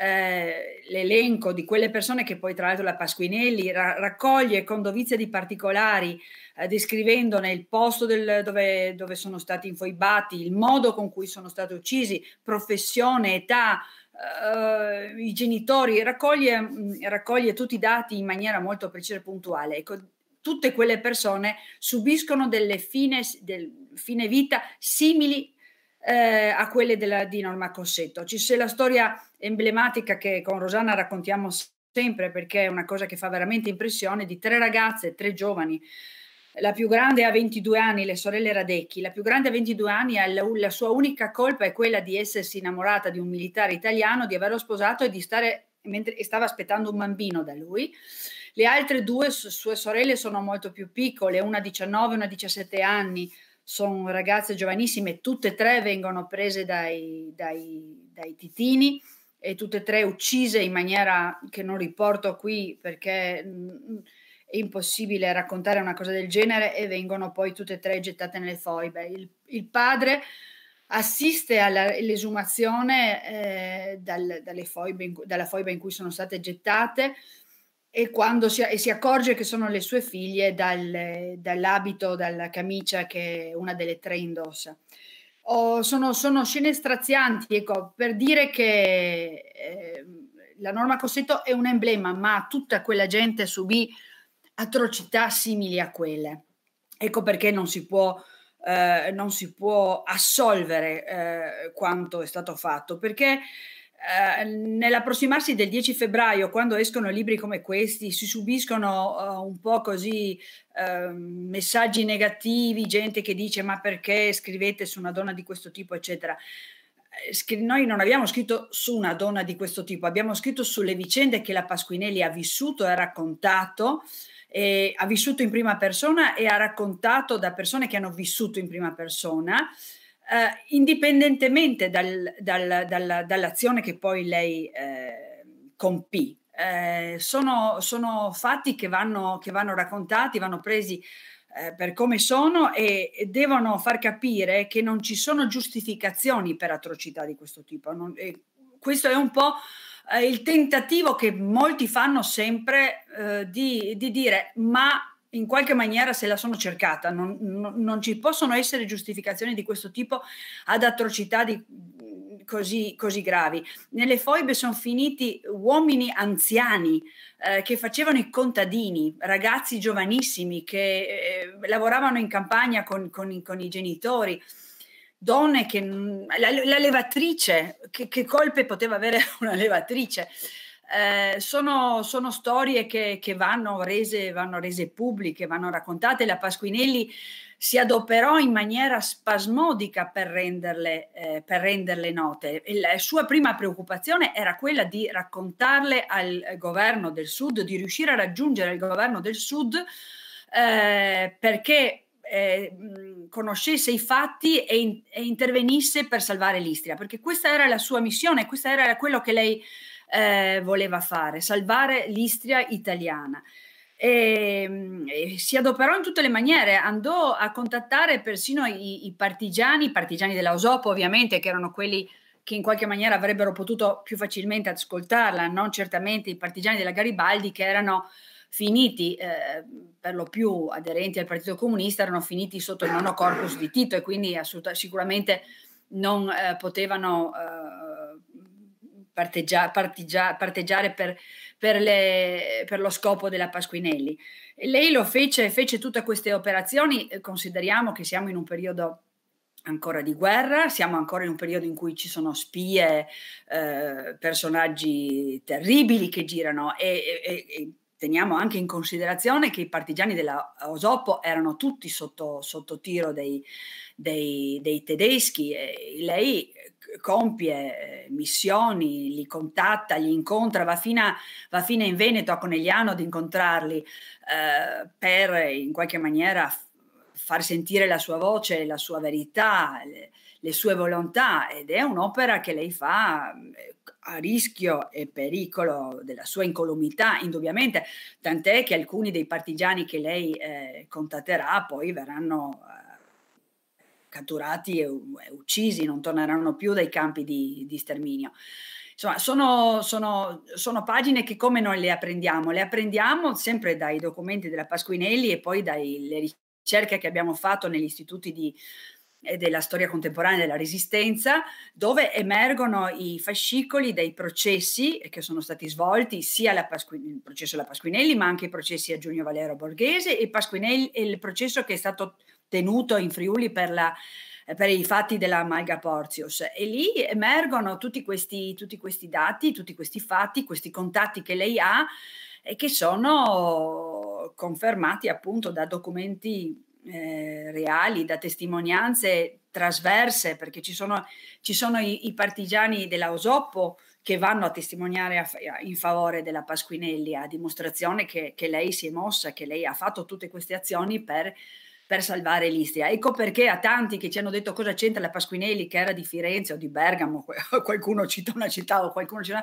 eh, l'elenco di quelle persone che poi tra l'altro la Pasquinelli ra- raccoglie con dovizia di particolari eh, descrivendone il posto del, dove, dove, sono stati infoibati, il modo con cui sono stati uccisi, professione, età, eh, i genitori, raccoglie, raccoglie tutti i dati in maniera molto precisa e puntuale. Ecco, tutte quelle persone subiscono delle fine, del, fine vita simili eh, a quelle della, di Norma Cossetto. C'è la storia emblematica che con Rosanna raccontiamo sempre perché è una cosa che fa veramente impressione di tre ragazze, tre giovani. La più grande ha 22 anni, le sorelle Radecchi. La più grande ha 22 anni, la, la sua unica colpa è quella di essersi innamorata di un militare italiano, di averlo sposato e di stare mentre stava aspettando un bambino da lui. Le altre due sue sorelle sono molto più piccole, una 19 e una 17 anni sono ragazze giovanissime, tutte e tre vengono prese dai, dai, dai, titini e tutte e tre uccise in maniera che non riporto qui perché mm, è impossibile raccontare una cosa del genere e vengono poi tutte e tre gettate nelle foibe. Il, il padre assiste all'esumazione eh, dal, dalla foibe in cui sono state gettate e quando si, e si, accorge che sono le sue figlie dal, dall'abito, dalla camicia che una delle tre indossa. Oh, sono, sono, scene strazianti, ecco, per dire che eh, la Norma Cossetto è un emblema, ma tutta quella gente subì atrocità simili a quelle. Ecco perché non si può, eh, non si può assolvere eh, quanto è stato fatto, perché eh, nell'approssimarsi del 10 febbraio, quando escono libri come questi, si subiscono uh, un po' così uh, messaggi negativi, gente che dice ma perché scrivete su una donna di questo tipo, eccetera. Eh, noi non abbiamo scritto su una donna di questo tipo, abbiamo scritto sulle vicende che la Pasquinelli ha vissuto e ha raccontato ha vissuto in prima persona e ha raccontato da persone che hanno vissuto in prima persona eh, indipendentemente dal, dal, dal, dall'azione che poi lei eh, compì. Eh, sono, sono, fatti che vanno, che vanno, raccontati, vanno presi eh, per come sono e, devono far capire che non ci sono giustificazioni per atrocità di questo tipo. Non, eh, questo è un po' eh, il tentativo che molti fanno sempre di, di dire ma in qualche maniera se la sono cercata, non, non, non, ci possono essere giustificazioni di questo tipo ad atrocità di, così, così, gravi. Nelle foibe sono finiti uomini anziani eh, che facevano i contadini, ragazzi giovanissimi che eh, lavoravano in campagna con, con, con i genitori donne che la, la levatrice, che, che, colpe poteva avere una levatrice? Eh, sono, sono, storie che, che vanno, rese, vanno, rese, pubbliche, vanno raccontate. La Pasquinelli si adoperò in maniera spasmodica per renderle, eh, per renderle note. La sua prima preoccupazione era quella di raccontarle al governo del Sud, di riuscire a raggiungere il governo del Sud eh, perché eh, conoscesse i fatti e, in, e, intervenisse per salvare l'Istria, perché questa era la sua missione, questa era quello che lei eh, voleva fare, salvare l'Istria italiana. E, ehm, e, si adoperò in tutte le maniere, andò a contattare persino i, i partigiani, i partigiani dell'Ausopo ovviamente, che erano quelli che in qualche maniera avrebbero potuto più facilmente ascoltarla, non certamente i partigiani della Garibaldi che erano finiti eh, per lo più aderenti al Partito Comunista, erano finiti sotto il nono corpus di Tito e quindi sicuramente non eh, potevano eh, parteggia, parteggia, parteggiare per, per, le, per, lo scopo della Pasquinelli. E lei lo fece, fece tutte queste operazioni, consideriamo che siamo in un periodo ancora di guerra, siamo ancora in un periodo in cui ci sono spie, eh, personaggi terribili che girano e, e, e, teniamo anche in considerazione che i partigiani della Osopo erano tutti sotto, sotto tiro dei, dei, dei tedeschi e lei compie eh, missioni, li contatta, li incontra, va fino, a, va fino in Veneto a Conegliano ad incontrarli eh, per in qualche maniera far sentire la sua voce, la sua verità, le, le sue volontà ed è un'opera che lei fa eh, a rischio e pericolo della sua incolumità, indubbiamente, tant'è che alcuni dei partigiani che lei eh, contatterà poi verranno a catturati e, uccisi, non torneranno più dai campi di, di sterminio. Insomma, sono, sono, sono, pagine che come noi le apprendiamo? Le apprendiamo sempre dai documenti della Pasquinelli e poi dalle ricerche che abbiamo fatto negli istituti di, eh, della storia contemporanea della resistenza, dove emergono i fascicoli dei processi che sono stati svolti sia il processo della Pasquinelli, ma anche i processi a Giugno Valero Borghese e, e il processo che è stato tenuto in Friuli per la per i fatti della Malga Porzius. e lì emergono tutti questi, tutti questi dati, tutti questi fatti, questi contatti che lei ha e che sono confermati appunto da documenti eh, reali, da testimonianze trasverse, perché ci sono, ci sono i, i, partigiani della Osoppo che vanno a testimoniare a, in favore della Pasquinelli, a dimostrazione che, che lei si è mossa, che lei ha fatto tutte queste azioni per per salvare l'Istria. Ecco perché a tanti che ci hanno detto cosa c'entra la Pasquinelli, che era di Firenze o di Bergamo, qualcuno cita una città o qualcuno cita,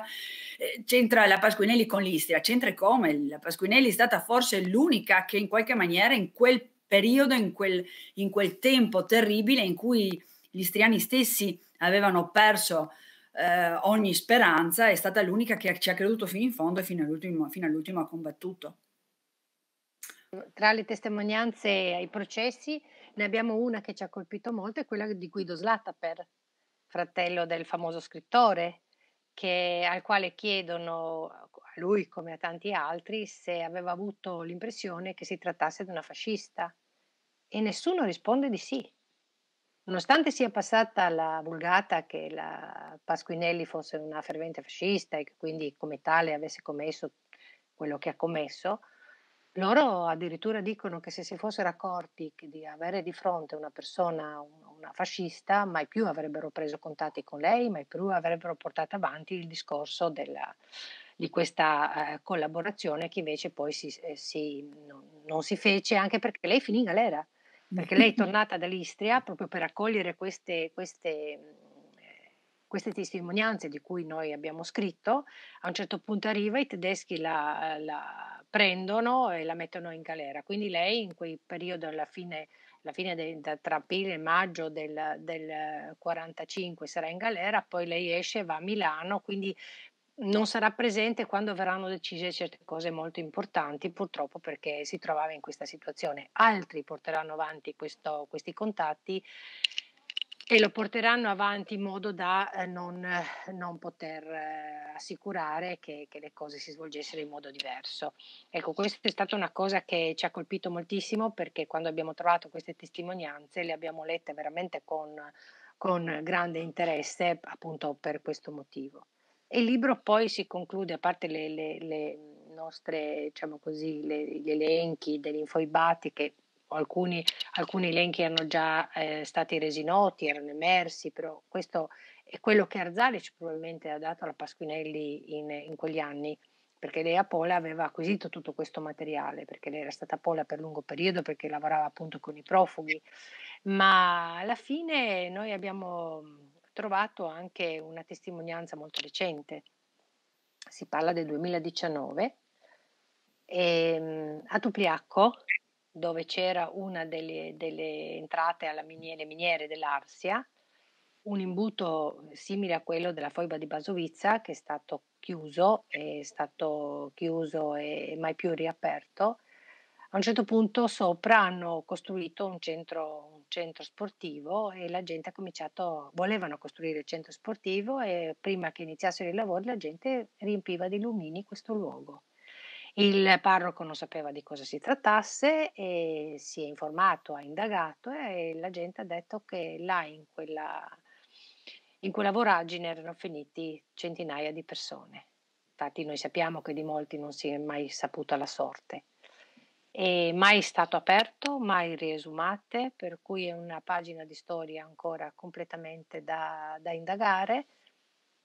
eh, c'entra la Pasquinelli con l'Istria, c'entra come? La Pasquinelli è stata forse l'unica che in qualche maniera in quel periodo, in quel, in quel tempo terribile in cui gli istriani stessi avevano perso eh, ogni speranza, è stata l'unica che ci ha creduto fino in fondo e fino all'ultimo, fino all'ultimo ha combattuto tra le testimonianze ai processi ne abbiamo una che ci ha colpito molto, è quella di Guido Slataper, fratello del famoso scrittore, che, al quale chiedono, a lui come a tanti altri, se aveva avuto l'impressione che si trattasse di una fascista. E nessuno risponde di sì. Nonostante sia passata la vulgata che la Pasquinelli fosse una fervente fascista e che quindi come tale avesse commesso quello che ha commesso, loro addirittura dicono che se si fossero accorti di avere di fronte una persona, una fascista, mai più avrebbero preso contatti con lei, mai più avrebbero portato avanti il discorso della, di questa eh, collaborazione che invece poi si, eh, si, no, non si fece anche perché lei finì in galera, perché lei è tornata dall'Istria proprio per accogliere queste, queste queste testimonianze di cui noi abbiamo scritto, a un certo punto arriva, i tedeschi la, eh, la prendono e la mettono in galera. Quindi lei in quel periodo, alla fine, alla fine de, da, tra aprile e maggio del, 1945, sarà in galera, poi lei esce e va a Milano, quindi non sarà presente quando verranno decise certe cose molto importanti, purtroppo perché si trovava in questa situazione. Altri porteranno avanti questo, questi contatti e lo porteranno avanti in modo da eh, non, eh, non poter eh, assicurare che, che, le cose si svolgessero in modo diverso. Ecco, questa è stata una cosa che ci ha colpito moltissimo perché quando abbiamo trovato queste testimonianze le abbiamo lette veramente con, con grande interesse appunto per questo motivo. E il libro poi si conclude, a parte le, le, le nostre, diciamo così, le, gli elenchi degli infoibati che alcuni, alcuni elenchi erano già eh, stati resi noti, erano emersi, però questo è quello che Arzalic probabilmente ha dato alla Pasquinelli in, in quegli anni perché lei a Pola aveva acquisito tutto questo materiale, perché lei era stata a Pola per lungo periodo, perché lavorava appunto con i profughi, ma alla fine noi abbiamo mm, trovato anche una testimonianza molto recente, si parla del 2019, e, ehm, a Tupriacco dove c'era una delle, delle entrate alle miniere, miniere dell'Arsia, un imbuto simile a quello della foiba di Basovizza che è stato chiuso, è stato chiuso e mai più riaperto. A un certo punto sopra hanno costruito un centro, un centro sportivo e la gente ha cominciato, volevano costruire il centro sportivo e prima che iniziassero i lavori la gente riempiva di lumini questo luogo. Il parroco non sapeva di cosa si trattasse e si è informato, ha indagato e la gente ha detto che là in quella, in quella voragine erano finiti centinaia di persone. Infatti noi sappiamo che di molti non si è mai saputa la sorte. E mai stato aperto, mai riesumate, per cui è una pagina di storia ancora completamente da, da indagare.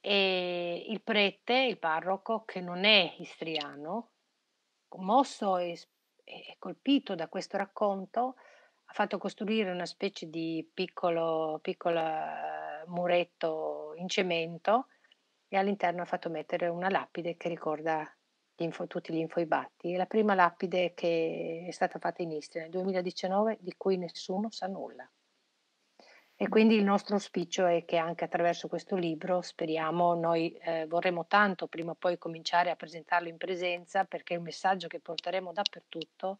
E il prete, il parroco, che non è istriano, commosso e, e colpito da questo racconto, ha fatto costruire una specie di piccolo, piccolo eh, muretto in cemento e all'interno ha fatto mettere una lapide che ricorda gli info, tutti gli infoibatti. È la prima lapide che è stata fatta in Istria nel 2019 di cui nessuno sa nulla. E quindi il nostro auspicio è che anche attraverso questo libro, speriamo, noi eh, vorremmo tanto prima o poi cominciare a presentarlo in presenza perché è un messaggio che porteremo dappertutto.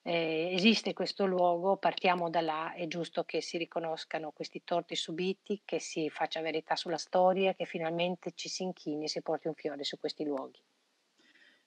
Eh, esiste questo luogo, partiamo da là, è giusto che si riconoscano questi torti subiti, che si faccia verità sulla storia, che finalmente ci si inchini e si porti un fiore su questi luoghi.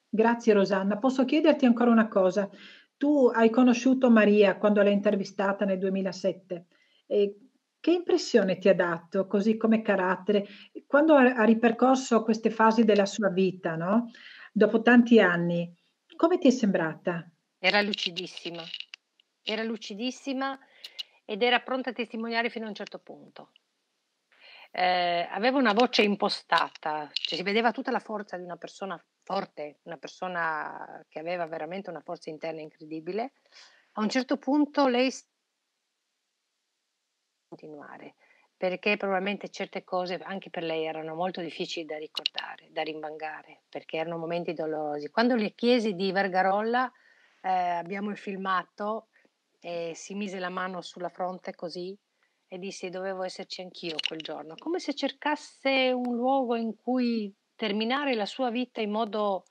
Grazie Rosanna. Posso chiederti ancora una cosa? Tu hai conosciuto Maria quando l'hai intervistata nel 2007. E che impressione ti ha dato, così come carattere, quando ha ripercorso queste fasi della sua vita, no, dopo tanti anni, come ti è sembrata? Era lucidissima, era lucidissima ed era pronta a testimoniare fino a un certo punto. Eh, aveva una voce impostata, cioè si vedeva tutta la forza di una persona forte, una persona che aveva veramente una forza interna incredibile. A un certo punto lei continuare, perché probabilmente certe cose anche per lei erano molto difficili da ricordare, da rimbangare, perché erano momenti dolorosi. Quando le chiesi di Vergarolla, eh, abbiamo il filmato e si mise la mano sulla fronte così e disse dovevo esserci anch'io quel giorno, come se cercasse un luogo in cui terminare la sua vita in modo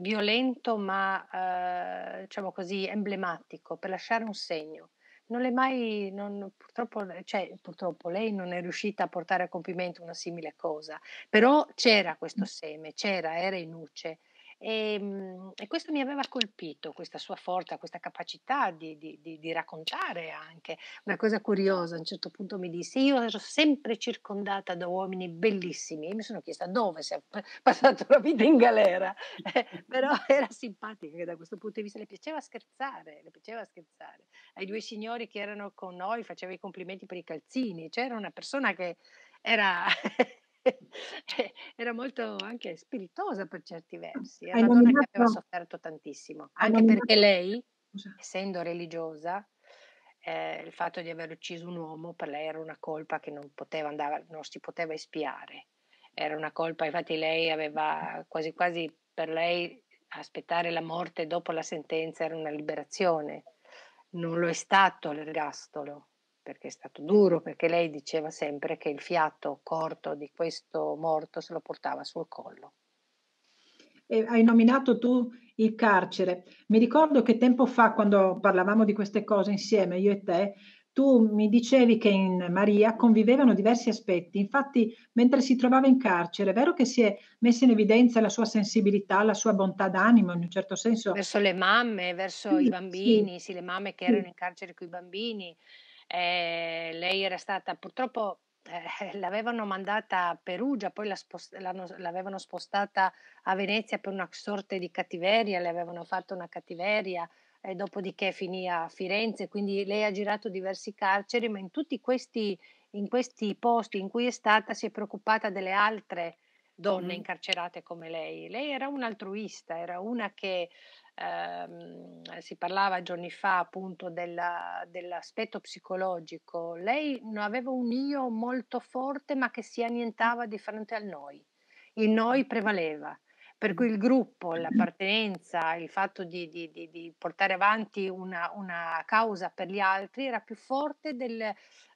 violento ma eh, diciamo così emblematico per lasciare un segno non l'è mai, non, purtroppo, eh, cioè, purtroppo lei non è riuscita a portare a compimento una simile cosa, però c'era questo seme, c'era, era in nuce e, ehm, e, questo mi aveva colpito, questa sua forza, questa capacità di, di, di, di, raccontare anche. Una cosa curiosa, a un certo punto mi disse, io ero sempre circondata da uomini bellissimi e mi sono chiesta dove si è passato la vita in galera, eh, però era simpatica che da questo punto di vista le piaceva scherzare, le piaceva scherzare. Ai due signori che erano con noi faceva i complimenti per i calzini, c'era cioè una persona che era... era molto anche spiritosa per certi versi, era una donna che aveva sofferto tantissimo, anche perché lei, essendo religiosa, eh, il fatto di aver ucciso un uomo per lei era una colpa che non, poteva andare, non si poteva espiare, era una colpa, infatti lei aveva quasi quasi per lei aspettare la morte dopo la sentenza era una liberazione, non lo è stato l'ergastolo perché è stato duro, perché lei diceva sempre che il fiato corto di questo morto se lo portava sul collo. E hai nominato tu il carcere. Mi ricordo che tempo fa, quando parlavamo di queste cose insieme, io e te, tu mi dicevi che in Maria convivevano diversi aspetti, infatti mentre si trovava in carcere è vero che si è messa in evidenza la sua sensibilità, la sua bontà d'animo in un certo senso. Verso le mamme, verso sì, i bambini, sì. sì. le mamme che erano in carcere con i bambini, eh, lei era stata purtroppo eh, l'avevano mandata a Perugia, poi la spost- l'avevano spostata a Venezia per una sorta di cattiveria, le avevano fatto una cattiveria, eh, dopodiché finì a Firenze, quindi lei ha girato diversi carceri, ma in tutti questi, in questi posti in cui è stata si è preoccupata delle altre donne mm. incarcerate come lei. Lei era un altruista, era una che ehm, si parlava giorni fa appunto della, dell'aspetto psicologico, lei aveva un io molto forte ma che si annientava di fronte al noi, il noi prevaleva. Per cui il gruppo, mm-hmm. l'appartenenza, il fatto di, di, di, di portare avanti una, una, causa per gli altri era più forte del,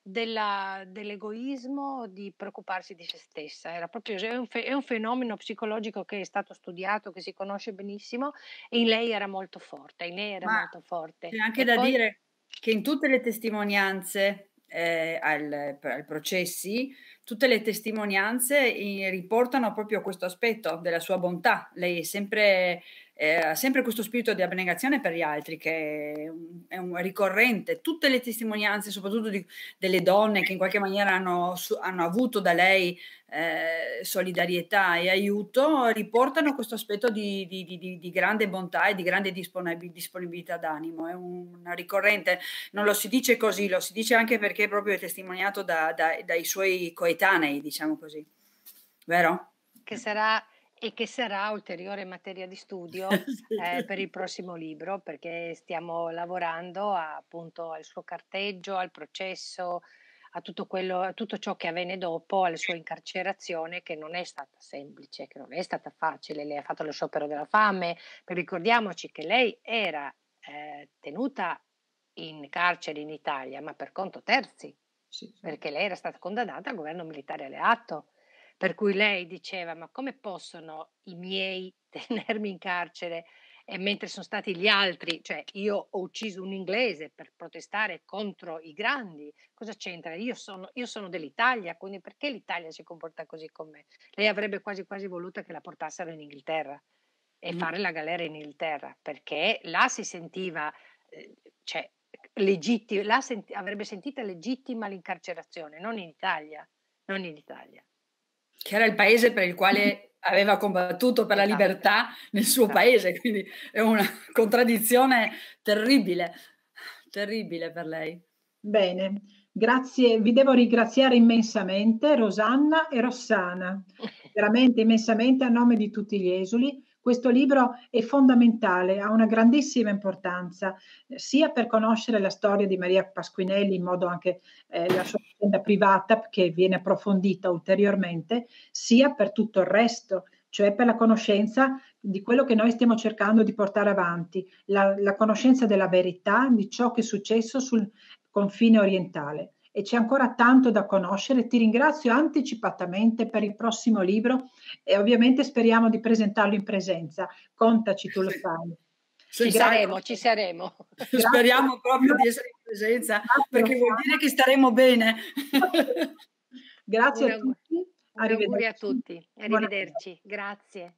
della, dell'egoismo, di preoccuparsi di se stessa. Era proprio, è, un fe, è un fenomeno psicologico che è stato studiato, che si conosce benissimo e in lei era molto forte. In lei era Ma molto forte. C'è anche e da poi... dire che in tutte le testimonianze eh, al, al, processi, tutte le testimonianze eh, riportano proprio questo aspetto della sua bontà. Lei è sempre eh, sempre questo spirito di abnegazione per gli altri che è, un, è un ricorrente. Tutte le testimonianze, soprattutto di, delle donne che in qualche maniera hanno, su, hanno avuto da lei eh, solidarietà e aiuto, riportano questo aspetto di, di, di grande bontà e di grande disponibilità d'animo. È una ricorrente, non lo si dice così, lo si dice anche perché proprio è testimoniato da, da, dai suoi coetanei, diciamo così. Vero? Che sarà e che sarà ulteriore materia di studio eh, per il prossimo libro, perché stiamo lavorando a, appunto al suo carteggio, al processo, a tutto, quello, a tutto ciò che avvenne dopo, alla sua incarcerazione, che non è stata semplice, che non è stata facile. Lei ha fatto lo sciopero della fame, ricordiamoci che lei era eh, tenuta in carcere in Italia, ma per conto terzi, sì, sì. perché lei era stata condannata al governo militare alleato per cui lei diceva ma come possono i miei tenermi in carcere e mentre sono stati gli altri, cioè io ho ucciso un inglese per protestare contro i grandi, cosa c'entra? Io sono, io sono dell'Italia, quindi perché l'Italia si comporta così con me? Lei avrebbe quasi quasi voluto che la portassero in Inghilterra e mm. fare la galera in Inghilterra, perché là si sentiva, eh, cioè, legittima, là senti, avrebbe sentita legittima l'incarcerazione, non in Italia, non in Italia che era il paese per il quale aveva combattuto per la esatto, libertà nel suo esatto. paese, quindi è una contraddizione terribile, terribile per lei. Bene, grazie, vi devo ringraziare immensamente Rosanna e Rossana, veramente immensamente a nome di tutti gli esuli. Questo libro è fondamentale, ha una grandissima importanza, sia per conoscere la storia di Maria Pasquinelli in modo anche eh, la sua vicenda privata che viene approfondita ulteriormente, sia per tutto il resto, cioè per la conoscenza di quello che noi stiamo cercando di portare avanti, la, la conoscenza della verità di ciò che è successo sul confine orientale. E c'è ancora tanto da conoscere. Ti ringrazio anticipatamente per il prossimo libro e ovviamente speriamo di presentarlo in presenza. Contaci, tu lo sai. Ci saremo, ci saremo. Speriamo proprio di essere in presenza perché vuol dire che staremo bene. Grazie a tutti. Arrivederci. a tutti. Arrivederci. Grazie.